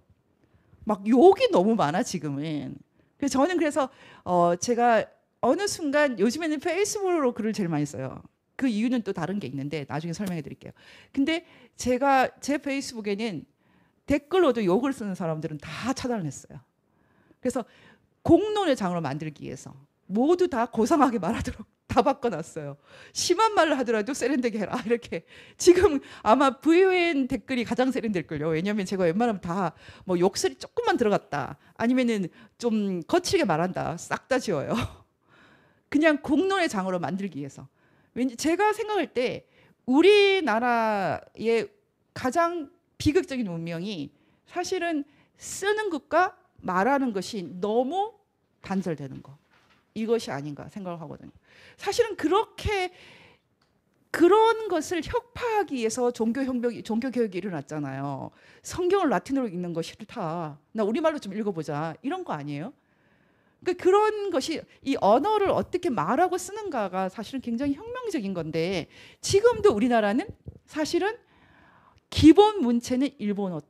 막 욕이 너무 많아 지금은. 그래서 저는 그래서 어 제가 어느 순간 요즘에는 페이스북으로 글을 제일 많이 써요. 그 이유는 또 다른 게 있는데 나중에 설명해 드릴게요. 근데 제가 제 페이스북에는 댓글로도 욕을 쓰는 사람들은 다 차단을 했어요. 그래서 공론의 장으로 만들기 위해서 모두 다 고상하게 말하도록 다 바꿔놨어요. 심한 말을 하더라도 세련되게 해라. 이렇게. 지금 아마 VON 댓글이 가장 세련될걸요. 왜냐면 제가 웬만하면 다 뭐 욕설이 조금만 들어갔다. 아니면은 좀 거칠게 말한다. 싹 다 지워요. 그냥 공론의 장으로 만들기 위해서. 왠지 제가 생각할 때 우리나라의 가장 비극적인 운명이 사실은 쓰는 것과 말하는 것이 너무 단절되는 거. 이것이 아닌가 생각을 하거든요. 사실은 그렇게 그런 것을 혁파하기 위해서 종교 혁명이 종교 교육이 일어났잖아요. 성경을 라틴어로 읽는 것이 싫다. 나 우리말로 좀 읽어보자. 이런 거 아니에요? 그러니까 그런 것이 이 언어를 어떻게 말하고 쓰는가가 사실은 굉장히 혁명적인 건데 지금도 우리나라는 사실은 기본 문체는 일본어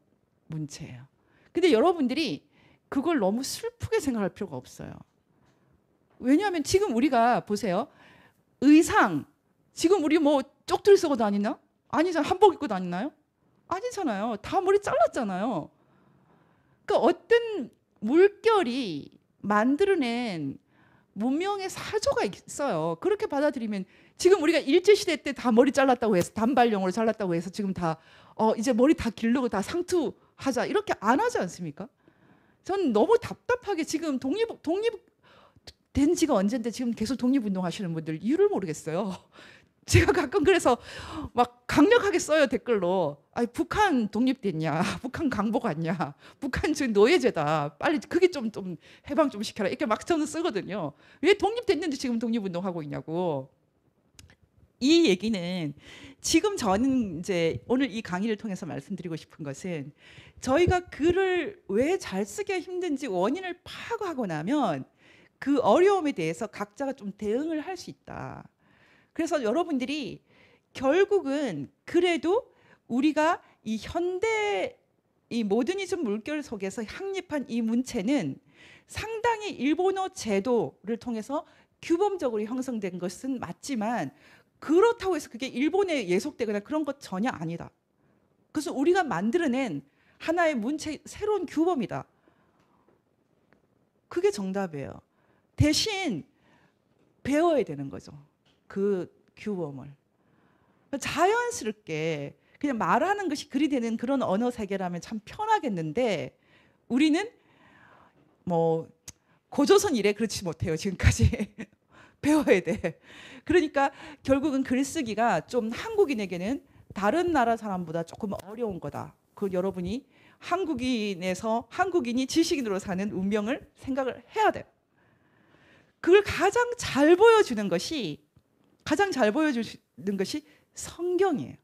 문체예요. 근데 여러분들이 그걸 너무 슬프게 생각할 필요가 없어요. 왜냐하면 지금 우리가 보세요. 의상 지금 우리 뭐 쪽들 쓰고 다니나? 아니잖아. 한복 입고 다니나요? 아니잖아요. 다 머리 잘랐잖아요. 그러니까 어떤 물결이 만들어낸 문명의 사조가 있어요. 그렇게 받아들이면 지금 우리가 일제 시대 때 다 머리 잘랐다고 해서 단발령으로 잘랐다고 해서 지금 다 어, 이제 머리 다 기르고 다 상투 하자 이렇게 안 하지 않습니까? 전 너무 답답하게 지금 독립 독립 된 지가 언젠데 지금 계속 독립운동 하시는 분들 이유를 모르겠어요. 제가 가끔 그래서 막 강력하게 써요 댓글로. 아니 북한 독립됐냐? 북한 강복 왔냐? 북한 지금 노예제다. 빨리 그게 좀 좀 해방 좀 시켜라. 이렇게 막 저는 쓰거든요. 왜 독립됐는데 지금 독립운동하고 있냐고. 이 얘기는 지금 저는 이제 오늘 이 강의를 통해서 말씀드리고 싶은 것은 저희가 글을 왜 잘 쓰기가 힘든지 원인을 파악하고 나면 그 어려움에 대해서 각자가 좀 대응을 할 수 있다. 그래서 여러분들이 결국은 그래도 우리가 이 현대 이 모더니즘 물결 속에서 확립한 이 문체는 상당히 일본어 제도를 통해서 규범적으로 형성된 것은 맞지만 그렇다고 해서 그게 일본에 예속되거나 그런 것 전혀 아니다. 그래서 우리가 만들어낸 하나의 문체 새로운 규범이다. 그게 정답이에요. 대신 배워야 되는 거죠. 그 규범을. 자연스럽게 그냥 말하는 것이 그리 되는 그런 언어 세계라면 참 편하겠는데 우리는 뭐 고조선 이래 그렇지 못해요 지금까지 배워야 돼. 그러니까 결국은 글쓰기가 좀 한국인에게는 다른 나라 사람보다 조금 어려운 거다. 그 여러분이 한국인에서 한국인이 지식인으로 사는 운명을 생각을 해야 돼요. 그걸 가장 잘 보여주는 것이 가장 잘 보여주는 것이 성경이에요.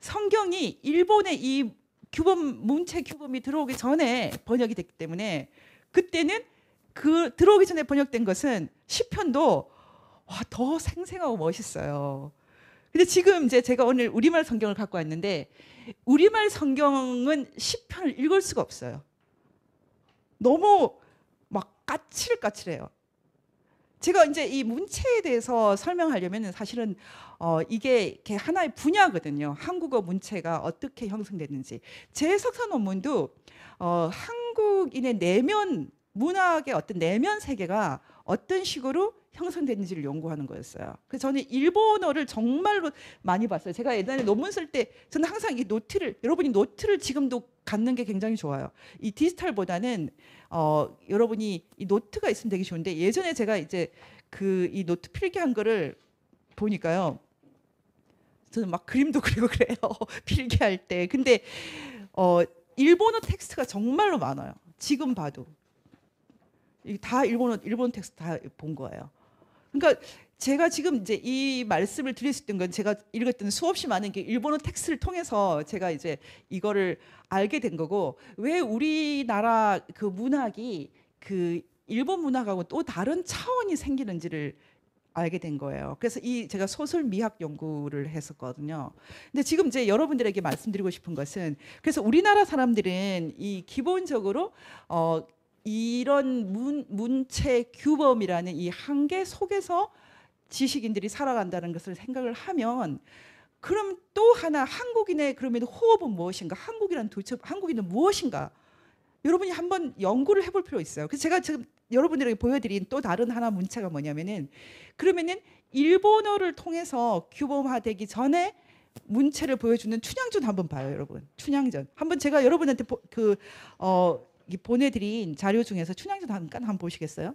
성경이 일본의 이 규범 문체 규범이 들어오기 전에 번역이 됐기 때문에 그때는 그 들어오기 전에 번역된 것은 시편도 와 더 생생하고 멋있어요. 근데 지금 이제 제가 오늘 우리말 성경을 갖고 왔는데 우리말 성경은 시편을 읽을 수가 없어요. 너무 막 까칠까칠해요. 제가 이제 이 문체에 대해서 설명하려면 사실은 어 이게 이렇게 하나의 분야거든요. 한국어 문체가 어떻게 형성됐는지. 제 석사 논문도 어 한국인의 내면 문학의 어떤 내면 세계가 어떤 식으로 형성됐는지를 연구하는 거였어요. 그래서 저는 일본어를 정말로 많이 봤어요. 제가 예전에 논문 쓸 때 저는 항상 이 노트를 여러분이 노트를 지금도 갖는 게 굉장히 좋아요. 이 디지털보다는 어 여러분이 이 노트가 있으면 되게 좋은데 예전에 제가 이제 그 이 노트 필기한 거를 보니까요. 저는 막 그림도 그리고 그래요. 필기할 때. 근데 어 일본어 텍스트가 정말로 많아요. 지금 봐도. 다 일본어 일본 텍스트 다 본 거예요. 그러니까 제가 지금 이제 이 말씀을 드릴 수 있는 건 제가 읽었던 수없이 많은 게 일본어 텍스트를 통해서 제가 이제 이거를 알게 된 거고 왜 우리나라 그 문학이 그 일본 문학하고 또 다른 차원이 생기는지를 알게 된 거예요. 그래서 이 제가 소설 미학 연구를 했었거든요. 근데 지금 이제 여러분들에게 말씀드리고 싶은 것은 그래서 우리나라 사람들은 이 기본적으로 어 이런 문, 문체 규범이라는 이 한계 속에서 지식인들이 살아간다는 것을 생각을 하면 그럼 또 하나 한국인의 그러면 호흡은 무엇인가? 한국이란 도대체 한국인은 무엇인가? 여러분이 한번 연구를 해볼 필요 있어요. 그래서 제가 지금 여러분들에게 보여드린 또 다른 하나 문체가 뭐냐면은 그러면은 일본어를 통해서 규범화되기 전에 문체를 보여주는 춘향전 한번 봐요, 여러분. 춘향전 한번 제가 여러분한테 그 어, 보내드린 자료 중에서 춘향전 잠깐 한번 보시겠어요?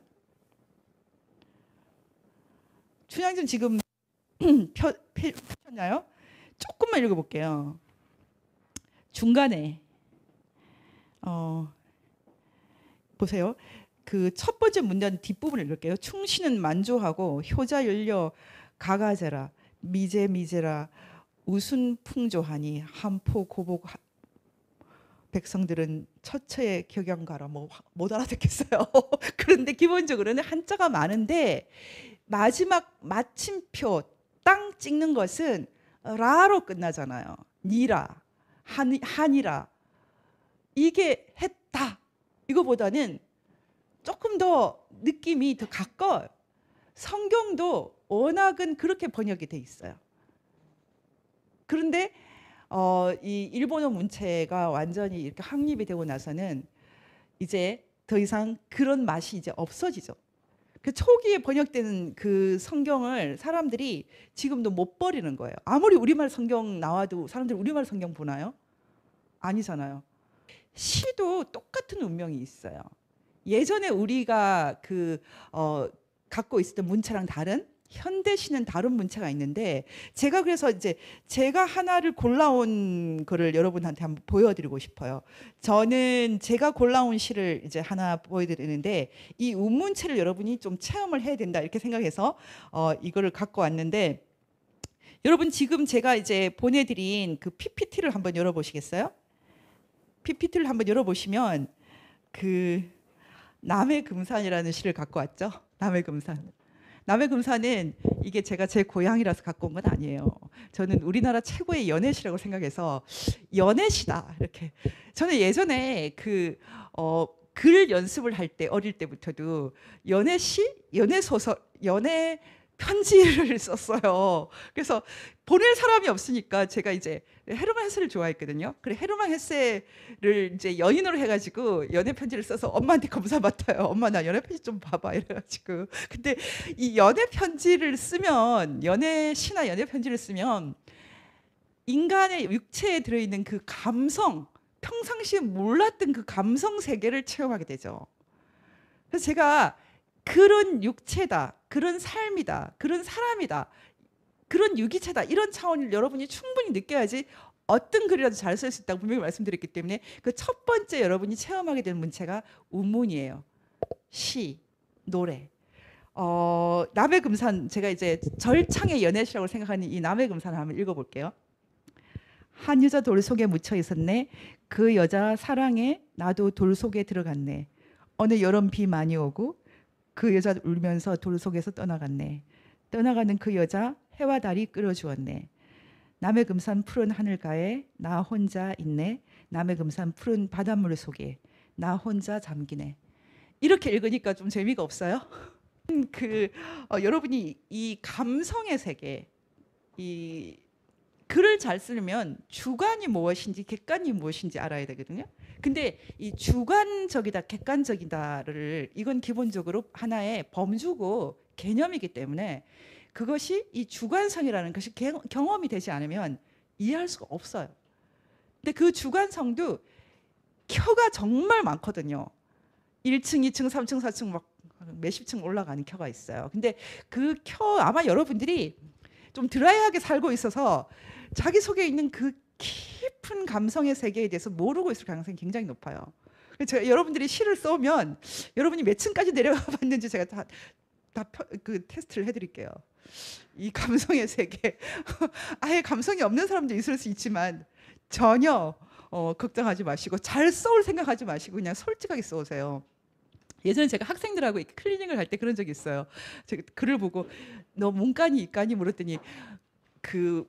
춘향전 지금 펴, 셨나요 조금만 읽어볼게요. 중간에 어, 보세요. 그 첫 번째 문단 뒷부분을 읽을게요. 충신은 만조하고 효자 열려 가가제라 미제 미제라 우순 풍조하니 한포 고복 하, 백성들은 처처의 격양가라 뭐못 알아듣겠어요. 그런데 기본적으로는 한자가 많은데 마지막 마침표 땅 찍는 것은 어, 라로 끝나잖아요. 니라, 한, 한이라. 이게 했다. 이거보다는 조금 더 느낌이 더가까워 성경도 워낙은 그렇게 번역이 돼 있어요. 그런데 어, 이 일본어 문체가 완전히 이렇게 확립이 되고 나서는 이제 더 이상 그런 맛이 이제 없어지죠. 그 초기에 번역된그 성경을 사람들이 지금도 못 버리는 거예요. 아무리 우리말 성경 나와도 사람들이 우리말 성경 보나요? 아니잖아요. 시도 똑같은 운명이 있어요. 예전에 우리가 그 어, 갖고 있었던 문체랑 다른 현대시는 다른 문체가 있는데 제가 그래서 이제 제가 하나를 골라온 거를 여러분한테 한번 보여드리고 싶어요. 저는 제가 골라온 시를 이제 하나 보여드리는데 이 운문체를 여러분이 좀 체험을 해야 된다 이렇게 생각해서 어, 이거를 갖고 왔는데 여러분 지금 제가 이제 보내드린 그 PPT를 한번 열어보시겠어요? PPT를 한번 열어보시면 그 남의 금산이라는 시를 갖고 왔죠. 남의 금산. 남해금사는 이게 제가 제 고향이라서 갖고 온 건 아니에요. 저는 우리나라 최고의 연애시라고 생각해서 연애시다 이렇게. 저는 예전에 그 어, 글 연습을 할 때 어릴 때부터도 연애시, 연애소설, 연애 편지를 썼어요. 그래서 보낼 사람이 없으니까 제가 이제 헤르만 헤세를 좋아했거든요. 그래 헤르만 헤세를 이제 여인으로 해가지고 연애 편지를 써서 엄마한테 검사 받아요. 엄마 나 연애 편지 좀 봐봐 이래가지고. 근데 이 연애 편지를 쓰면 연애 시나 연애 편지를 쓰면 인간의 육체에 들어있는 그 감성 평상시에 몰랐던 그 감성 세계를 체험하게 되죠. 그래서 제가 그런 육체다. 그런 삶이다. 그런 사람이다. 그런 유기체다. 이런 차원을 여러분이 충분히 느껴야지 어떤 글이라도 잘 쓸 수 있다고 분명히 말씀드렸기 때문에 그 첫 번째 여러분이 체험하게 되는 문체가 운문이에요. 시, 노래. 어, 남의 금산 제가 이제 절창의 연애시라고 생각하는 이남의 금산을 한번 읽어 볼게요. 한 여자 돌 속에 묻혀 있었네. 그 여자 사랑에 나도 돌 속에 들어갔네. 어느 여름 비 많이 오고 그 여자 울면서 돌 속에서 떠나갔네. 떠나가는 그 여자 해와 달이 끌어주었네. 남의 금산 푸른 하늘가에 나 혼자 있네. 남의 금산 푸른 바닷물 속에 나 혼자 잠기네. 이렇게 읽으니까 좀 재미가 없어요. 그 어, 여러분이 이 감성의 세계, 이 글을 잘 쓰려면 주관이 무엇인지 객관이 무엇인지 알아야 되거든요. 근데 이 주관적이다, 객관적이다를 이건 기본적으로 하나의 범주고 개념이기 때문에 그것이 이 주관성이라는 것이 개, 경험이 되지 않으면 이해할 수가 없어요. 근데 그 주관성도 켜가 정말 많거든요. 1층, 2층, 3층, 4층 막 몇십 층 올라가는 켜가 있어요. 근데 그 켜 아마 여러분들이 좀 드라이하게 살고 있어서 자기 속에 있는 그 깊은 감성의 세계에 대해서 모르고 있을 가능성이 굉장히 높아요. 제가 여러분들이 시를 써면 여러분이 몇 층까지 내려가 봤는지 제가 다 다그 테스트를 해드릴게요. 이 감성의 세계 아예 감성이 없는 사람도 있을 수 있지만 전혀 어, 걱정하지 마시고 잘 써올 생각하지 마시고 그냥 솔직하게 써오세요. 예전에 제가 학생들하고 클리닝을 할때 그런 적이 있어요. 제가 글을 보고 너 문간이 이간이 물었더니 그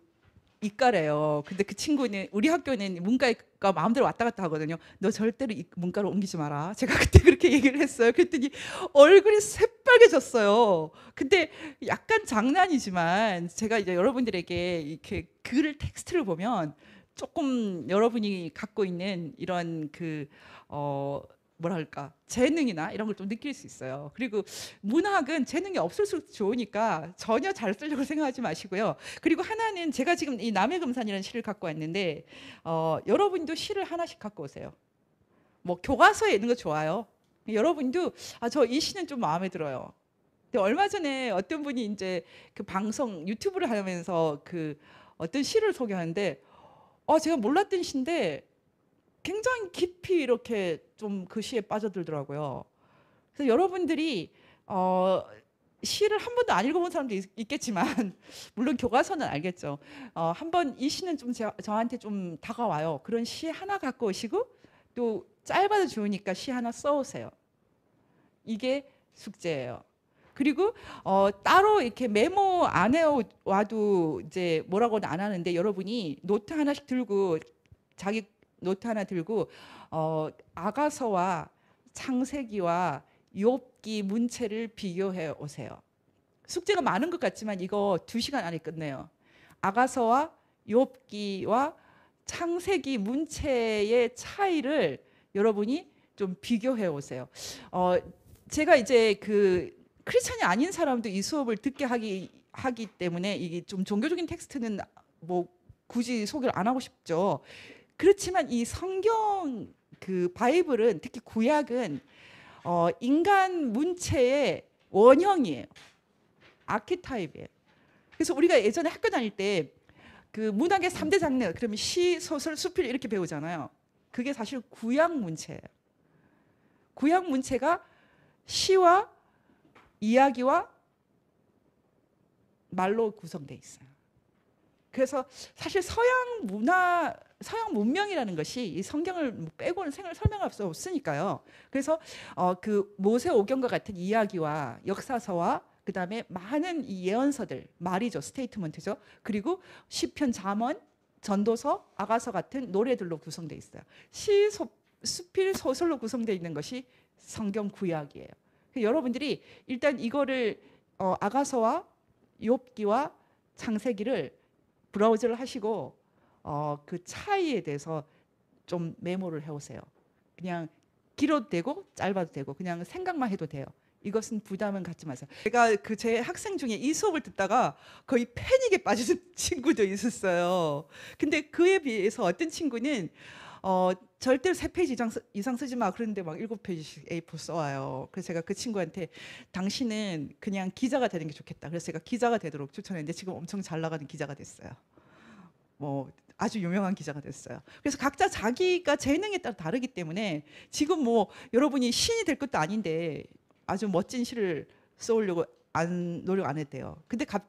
이과래요. 근데 그 친구는 우리 학교는 문과가 마음대로 왔다 갔다 하거든요. 너 절대로 이, 문과로 옮기지 마라. 제가 그때 그렇게 얘기를 했어요. 그랬더니 얼굴이 새빨개졌어요. 근데 약간 장난이지만 제가 이제 여러분들에게 이렇게 그 글을 텍스트를 보면 조금 여러분이 갖고 있는 이런 그 어. 뭐랄까 재능이나 이런 걸 좀 느낄 수 있어요. 그리고 문학은 재능이 없을수록 좋으니까 전혀 잘 쓰려고 생각하지 마시고요. 그리고 하나는 제가 지금 이 남해 금산이라는 시를 갖고 왔는데 어, 여러분도 시를 하나씩 갖고 오세요. 뭐 교과서에 있는 거 좋아요. 여러분도 아 저 이 시는 좀 마음에 들어요. 근데 얼마 전에 어떤 분이 이제 그 방송 유튜브를 하면서 그 어떤 시를 소개하는데 어 제가 몰랐던 시인데 굉장히 깊이 이렇게 좀 그 시에 빠져들더라고요. 그래서 여러분들이 어, 시를 한 번도 안 읽어본 사람도 있, 겠지만 물론 교과서는 알겠죠. 어, 한 번 이 시는 좀 저, 저한테 좀 다가와요. 그런 시 하나 갖고 오시고 또 짧아도 좋으니까 시 하나 써오세요. 이게 숙제예요. 그리고 어, 따로 이렇게 메모 안 해와도 이제 뭐라고는 안 하는데 여러분이 노트 하나씩 들고 자기 노트 하나 들고 어, 아가서와 창세기와 욥기 문체를 비교해 오세요. 숙제가 많은 것 같지만 이거 2시간 안에 끝내요. 아가서와 욥기와 창세기 문체의 차이를 여러분이 좀 비교해 오세요. 어, 제가 이제 그 크리스천이 아닌 사람도 이 수업을 듣게 하기 하기 때문에 이게 좀 종교적인 텍스트는 뭐 굳이 소개를 안 하고 싶죠. 그렇지만 이 성경 그 바이블은 특히 구약은 어, 인간 문체의 원형이에요. 아키타입이에요. 그래서 우리가 예전에 학교 다닐 때 그 문학의 3대 장르 그러면 시, 소설, 수필 이렇게 배우잖아요. 그게 사실 구약 문체예요. 구약 문체가 시와 이야기와 말로 구성돼 있어요. 그래서 사실 서양 문화, 서양 문명이라는 것이 이 성경을 빼고는 생을 설명할 수 없으니까요. 그래서 어, 그 모세 오경과 같은 이야기와 역사서와 그 다음에 많은 이 예언서들 말이죠 스테이트먼트죠. 그리고 시편, 잠언, 전도서, 아가서 같은 노래들로 구성돼 있어요. 시, 소, 수필, 소설로 구성돼 있는 것이 성경 구약이에요. 여러분들이 일단 이거를 어, 아가서와 욥기와 창세기를 브라우저를 하시고 어, 그 차이에 대해서 좀 메모를 해오세요. 그냥 길어도 되고 짧아도 되고 그냥 생각만 해도 돼요. 이것은 부담은 갖지 마세요. 제가 그 제 학생 중에 이 수업을 듣다가 거의 패닉에 빠지는 친구도 있었어요. 근데 그에 비해서 어떤 친구는 어, 절대 세페이지 이상, 이상 쓰지 마. 그런데 막 일곱 페이지씩 A4 써와요. 그래서 제가 그 친구한테 당신은 그냥 기자가 되는 게 좋겠다. 그래서 제가 기자가 되도록 추천했는데 지금 엄청 잘 나가는 기자가 됐어요. 뭐 아주 유명한 기자가 됐어요. 그래서 각자 자기가 재능에 따라 다르기 때문에 지금 뭐 여러분이 신이 될 것도 아닌데 아주 멋진 시를 써오려고 안 노력 안 했대요. 근데 갑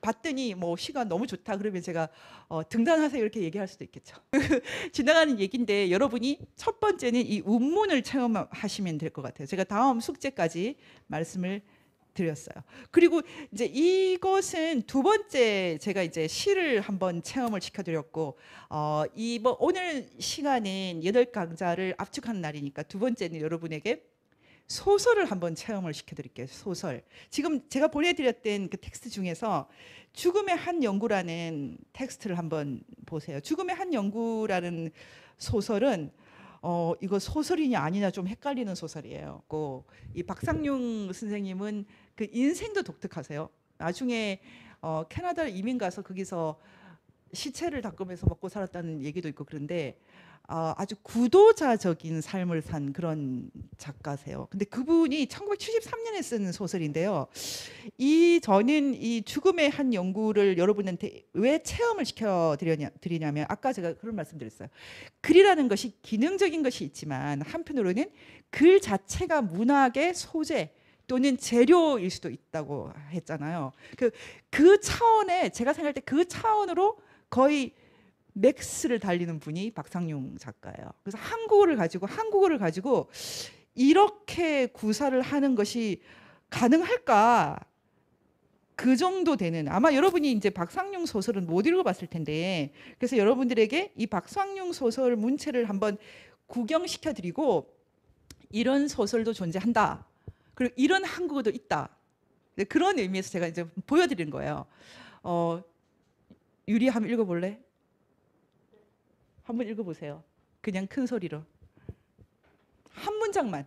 봤더니 뭐 시간 너무 좋다 그러면 제가 어, 등단하세요 이렇게 얘기할 수도 있겠죠. 지나가는 얘기인데 여러분이 첫 번째는 이 운문을 체험하시면 될 것 같아요. 제가 다음 숙제까지 말씀을 드렸어요. 그리고 이제 이것은 두 번째 제가 이제 시를 한번 체험을 시켜드렸고 어, 이뭐 오늘 시간은 여덟 강좌를 압축한 날이니까 두 번째는 여러분에게 소설을 한번 체험을 시켜드릴게요. 소설. 지금 제가 보내드렸던 그 텍스트 중에서 죽음의 한 연구라는 텍스트를 한번 보세요. 죽음의 한 연구라는 소설은 어, 이거 소설이냐 아니냐 좀 헷갈리는 소설이에요. 그 이 박상용 선생님은 그 인생도 독특하세요. 나중에 어, 캐나다 이민 가서 거기서 시체를 닦으면서 먹고 살았다는 얘기도 있고 그런데 어, 아주 구도자적인 삶을 산 그런 작가세요. 근데 그분이 1973년에 쓴 소설인데요. 이 저는 이 죽음의 한 연구를 여러분한테 왜 체험을 시켜 드리냐, 면 아까 제가 그런 말씀드렸어요. 글이라는 것이 기능적인 것이 있지만 한편으로는 글 자체가 문학의 소재 또는 재료일 수도 있다고 했잖아요. 그, 그 차원에 제가 생각할 때 그 차원으로 거의 맥스를 달리는 분이 박상용 작가예요. 그래서 한국어를 가지고 한국어를 가지고 이렇게 구사를 하는 것이 가능할까? 그 정도 되는 아마 여러분이 이제 박상용 소설은 못 읽어봤을 텐데 그래서 여러분들에게 이 박상용 소설 문체를 한번 구경시켜드리고 이런 소설도 존재한다. 그리고 이런 한국어도 있다. 네, 그런 의미에서 제가 이제 보여드리는 거예요. 어, 유리 한번 읽어볼래? 한번 읽어보세요. 그냥 큰 소리로. 한 문장만.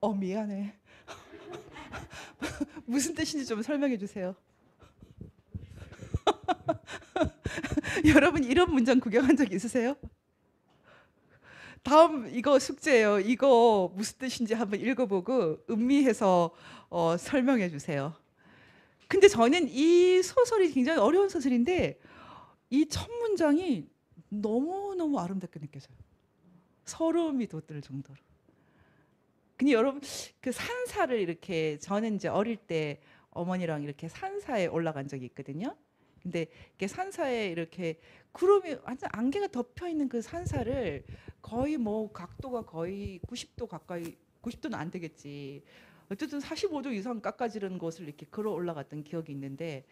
어 미안해. 무슨 뜻인지 좀 설명해 주세요. 여러분 이런 문장 구경한 적 있으세요? 다음 이거 숙제예요. 이거 무슨 뜻인지 한번 읽어보고 음미해서 어, 설명해 주세요. 근데 저는 이 소설이 굉장히 어려운 소설인데 이 첫 문장이 너무 너무 아름답게 느껴져요. 서러움이 돋들 정도로. 근데 여러분 그 산사를 이렇게 저는 이제 어릴 때 어머니랑 이렇게 산사에 올라간 적이 있거든요. 근데 이게 산사에 이렇게 구름이 완전 안개가 덮여 있는 그 산사를 거의 뭐 각도가 거의 90도 가까이 90도는 안 되겠지. 어쨌든 45도 이상 깎아지는 곳을 이렇게 걸어 올라갔던 기억이 있는데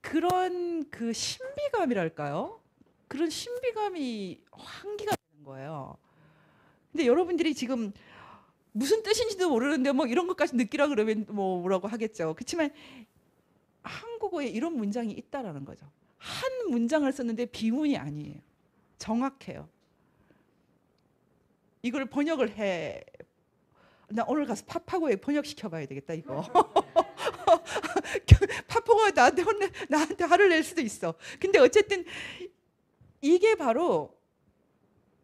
그런 그 신비감이랄까요? 그런 신비감이 환기가 되는 거예요. 근데 여러분들이 지금 무슨 뜻인지도 모르는데 뭐 이런 것까지 느끼라 그러면 뭐 뭐라고 하겠죠. 그렇지만 한국어에 이런 문장이 있다라는 거죠. 한 문장을 썼는데 비문이 아니에요. 정확해요. 이걸 번역을 해. 나 오늘 가서 파파고에 번역시켜 봐야 되겠다 이거. 파파고가 나한테 혼내 나한테 화를 낼 수도 있어. 근데 어쨌든 이게 바로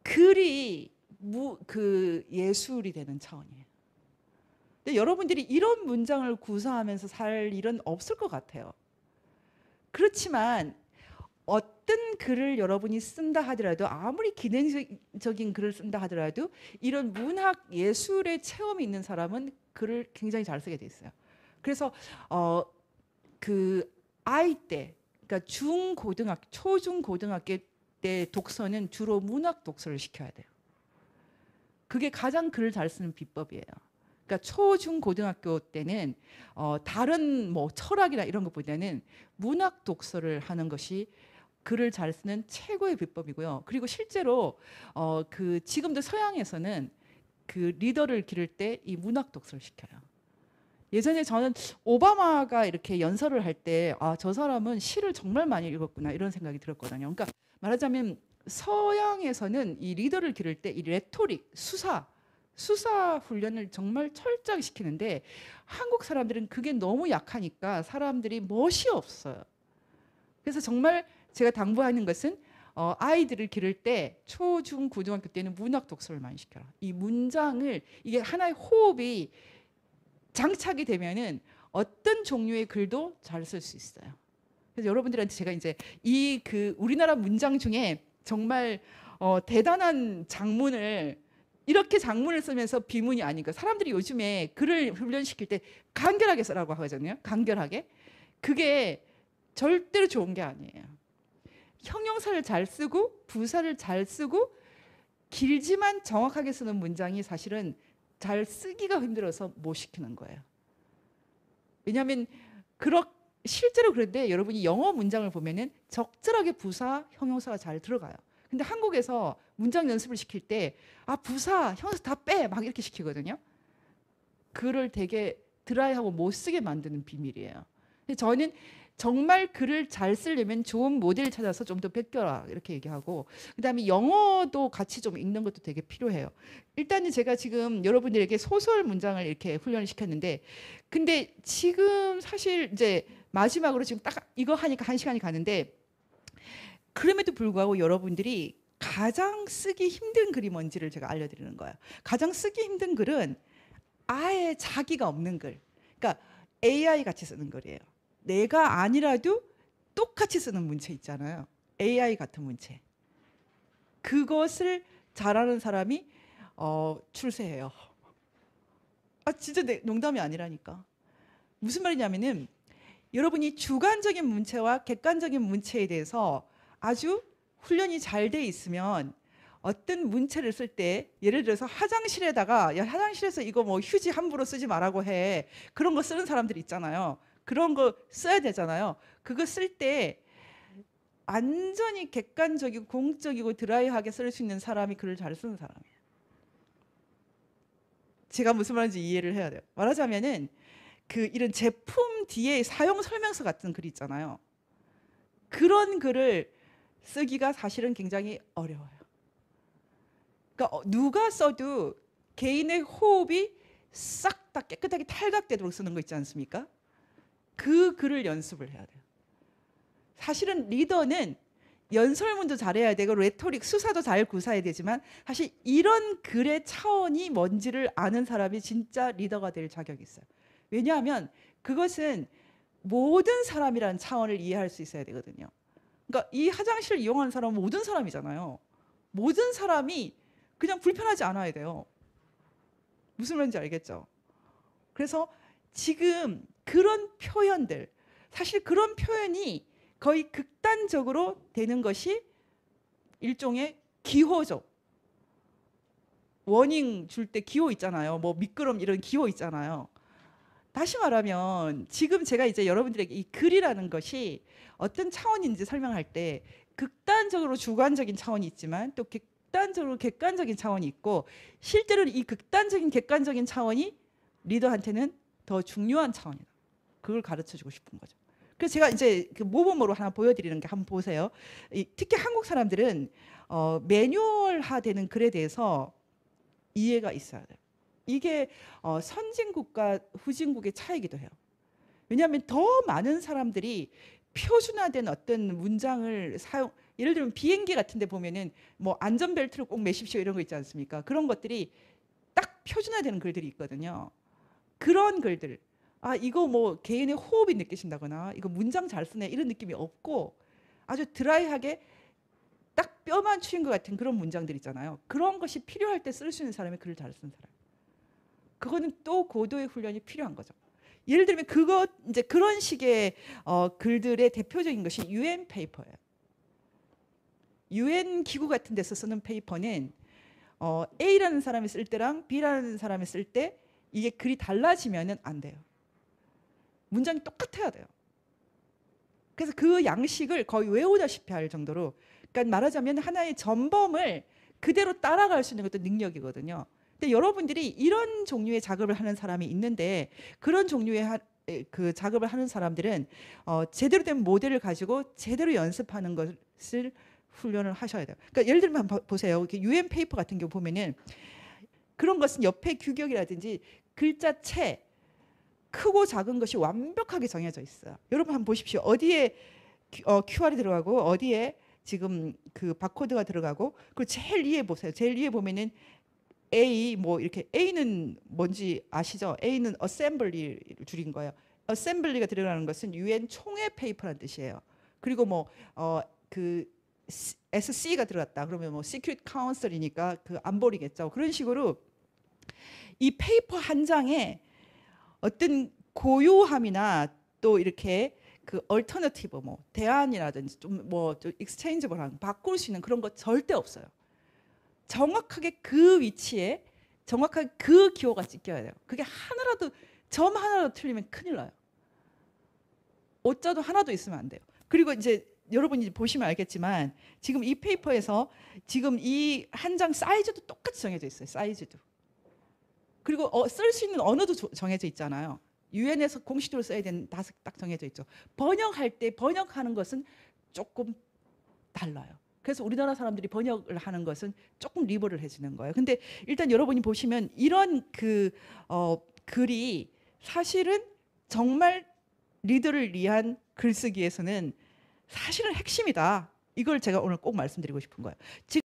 글이 무, 그 예술이 되는 차원이에요. 근데 여러분들이 이런 문장을 구사하면서 살 일은 없을 것 같아요. 그렇지만 어떤 글을 여러분이 쓴다 하더라도 아무리 기능적인 글을 쓴다 하더라도 이런 문학 예술의 체험이 있는 사람은 글을 굉장히 잘 쓰게 돼 있어요. 그래서 어 그 아이 때 그러니까 중고등학 초중고등학교 때 독서는 주로 문학 독서를 시켜야 돼요. 그게 가장 글을 잘 쓰는 비법이에요. 그러니까 초, 중, 고등학교 때는 어, 다른 뭐 철학이나 이런 것보다는 문학 독서를 하는 것이 글을 잘 쓰는 최고의 비법이고요. 그리고 실제로 어, 그 지금도 서양에서는 그 리더를 기를 때 이 문학 독서를 시켜요. 예전에 저는 오바마가 이렇게 연설을 할 때아저 사람은 시를 정말 많이 읽었구나 이런 생각이 들었거든요. 그러니까 말하자면 서양에서는 이 리더를 기를 때 이 레토릭, 수사, 수사 훈련을 정말 철저하게 시키는데 한국 사람들은 그게 너무 약하니까 사람들이 멋이 없어요. 그래서 정말 제가 당부하는 것은 어, 아이들을 기를 때 초, 중, 고등학교 때는 문학 독서를 많이 시켜라. 이 문장을 이게 하나의 호흡이 장착이 되면은 어떤 종류의 글도 잘 쓸 수 있어요. 그래서 여러분들한테 제가 이제 이 그 우리나라 문장 중에 정말 어, 대단한 장문을 이렇게 장문을 쓰면서 비문이 아닌가. 사람들이 요즘에 글을 훈련시킬 때 간결하게 쓰라고 하거든요 간결하게. 그게 절대로 좋은 게 아니에요. 형용사를 잘 쓰고 부사를 잘 쓰고 길지만 정확하게 쓰는 문장이 사실은 잘 쓰기가 힘들어서 못 시키는 거예요. 왜냐하면 그렇게 실제로 그런데 여러분이 영어 문장을 보면은 적절하게 부사, 형용사가 잘 들어가요. 근데 한국에서 문장 연습을 시킬 때 아, 부사, 형용사 다 빼! 막 이렇게 시키거든요. 그를 되게 드라이하고 못 쓰게 만드는 비밀이에요. 저는 정말 글을 잘 쓰려면 좋은 모델 찾아서 좀더 베껴라 이렇게 얘기하고 그다음에 영어도 같이 좀 읽는 것도 되게 필요해요. 일단은 제가 지금 여러분들에게 소설 문장을 이렇게 훈련을 시켰는데 근데 지금 사실 이제 마지막으로 지금 딱 이거 하니까 한 시간이 가는데 그럼에도 불구하고 여러분들이 가장 쓰기 힘든 글이 뭔지를 제가 알려드리는 거예요. 가장 쓰기 힘든 글은 아예 자기가 없는 글. 그러니까 AI 같이 쓰는 글이에요. 내가 아니라도 똑같이 쓰는 문체 있잖아요. AI 같은 문체. 그것을 잘하는 사람이 어, 출세해요. 아 진짜 내, 농담이 아니라니까. 무슨 말이냐면은 여러분이 주관적인 문체와 객관적인 문체에 대해서 아주 훈련이 잘 돼 있으면 어떤 문체를 쓸 때 예를 들어서 화장실에다가 야 화장실에서 이거 뭐 휴지 함부로 쓰지 말라고 해 그런 거 쓰는 사람들 있잖아요. 그런 거 써야 되잖아요. 그거 쓸 때 완전히 객관적이고 공적이고 드라이하게 쓸 수 있는 사람이 글을 잘 쓰는 사람이에요. 제가 무슨 말인지 이해를 해야 돼요. 말하자면은 그 이런 제품 뒤에 사용 설명서 같은 글 있잖아요. 그런 글을 쓰기가 사실은 굉장히 어려워요. 그러니까 어, 누가 써도 개인의 호흡이 싹 다 깨끗하게 탈각되도록 쓰는 거 있지 않습니까? 그 글을 연습을 해야 돼요. 사실은 리더는 연설문도 잘해야 되고 레토릭 수사도 잘 구사해야 되지만 사실 이런 글의 차원이 뭔지를 아는 사람이 진짜 리더가 될 자격이 있어요. 왜냐하면 그것은 모든 사람이라는 차원을 이해할 수 있어야 되거든요. 그러니까 이 화장실을 이용하는 사람은 모든 사람이잖아요. 모든 사람이 그냥 불편하지 않아야 돼요. 무슨 말인지 알겠죠? 그래서 지금 그런 표현들 사실 그런 표현이 거의 극단적으로 되는 것이 일종의 기호죠. 워닝 줄 때 기호 있잖아요. 뭐 미끄럼 이런 기호 있잖아요. 다시 말하면 지금 제가 이제 여러분들에게 이 글이라는 것이 어떤 차원인지 설명할 때 극단적으로 주관적인 차원이 있지만 또 극단적으로 객관적인 차원이 있고 실제로 이 극단적인 객관적인 차원이 리더한테는 더 중요한 차원이다. 그걸 가르쳐주고 싶은 거죠. 그래서 제가 이제 그 모범으로 하나 보여드리는 게 한번 보세요. 이, 특히 한국 사람들은 어, 매뉴얼화되는 글에 대해서 이해가 있어야 돼요. 이게 어, 선진국과 후진국의 차이기도 해요. 왜냐하면 더 많은 사람들이 표준화된 어떤 문장을 사용 예를 들면 비행기 같은데 보면은 뭐 안전벨트를 꼭 매십시오 이런 거 있지 않습니까? 그런 것들이 딱 표준화되는 글들이 있거든요. 그런 글들 아 이거 뭐 개인의 호흡이 느끼신다거나 이거 문장 잘 쓰네 이런 느낌이 없고 아주 드라이하게 딱 뼈만 추인 것 같은 그런 문장들 있잖아요. 그런 것이 필요할 때 쓸 수 있는 사람이 글을 잘 쓰는 사람. 그거는 또 고도의 훈련이 필요한 거죠. 예를 들면 그거 이제 그런 식의 어, 글들의 대표적인 것이 유엔 페이퍼예요. 유엔 기구 같은 데서 쓰는 페이퍼는 어, A라는 사람이 쓸 때랑 B라는 사람이 쓸 때 이게 글이 달라지면은 안 돼요. 문장이 똑같아야 돼요. 그래서 그 양식을 거의 외우다시피 할 정도로 그러니까 말하자면 하나의 전범을 그대로 따라갈 수 있는 것도 능력이거든요. 근데 여러분들이 이런 종류의 작업을 하는 사람이 있는데 그런 종류의 하, 그 작업을 하는 사람들은 어, 제대로 된 모델을 가지고 제대로 연습하는 것을 훈련을 하셔야 돼요. 그러니까 예를 들면 보세요. 유엔 페이퍼 같은 경우 보면은 그런 것은 옆에 규격이라든지 글자체 크고 작은 것이 완벽하게 정해져 있어요. 여러분 한번 보십시오. 어디에 QR이 어, 들어가고 어디에 지금 그 바코드가 들어가고 그 제일 위에 보세요. 제일 위에 보면은 A 뭐 이렇게 A는 뭔지 아시죠? A는 어셈블리 줄인 거예요. 어셈블리가 들어가는 것은 유엔 총회 페이퍼란 뜻이에요. 그리고 뭐어그 SC가 들어갔다. 그러면 뭐 시큐릿 카운슬이니까 그 안보리겠죠. 그런 식으로 이 페이퍼 한 장에 어떤 고요함이나 또 이렇게 그 얼터너티브 뭐 대안이라든지 좀 뭐좀 익스체인지블한 바꿀 수 있는 그런 거 절대 없어요. 정확하게 그 위치에 정확하게 그 기호가 찍혀야 돼요. 그게 하나라도 점 하나라도 틀리면 큰일 나요. 오자도 하나도 있으면 안 돼요. 그리고 이제 여러분이 보시면 알겠지만 지금 이 페이퍼에서 지금 이 한 장 사이즈도 똑같이 정해져 있어요. 사이즈도. 그리고 어, 쓸 수 있는 언어도 조, 정해져 있잖아요. 유엔에서 공식적으로 써야 되는 다섯 딱 정해져 있죠. 번역할 때 번역하는 것은 조금 달라요. 그래서 우리나라 사람들이 번역을 하는 것은 조금 리버를 해주는 거예요. 근데 일단 여러분이 보시면 이런 그 어, 글이 사실은 정말 리더를 위한 글쓰기에서는 사실은 핵심이다. 이걸 제가 오늘 꼭 말씀드리고 싶은 거예요.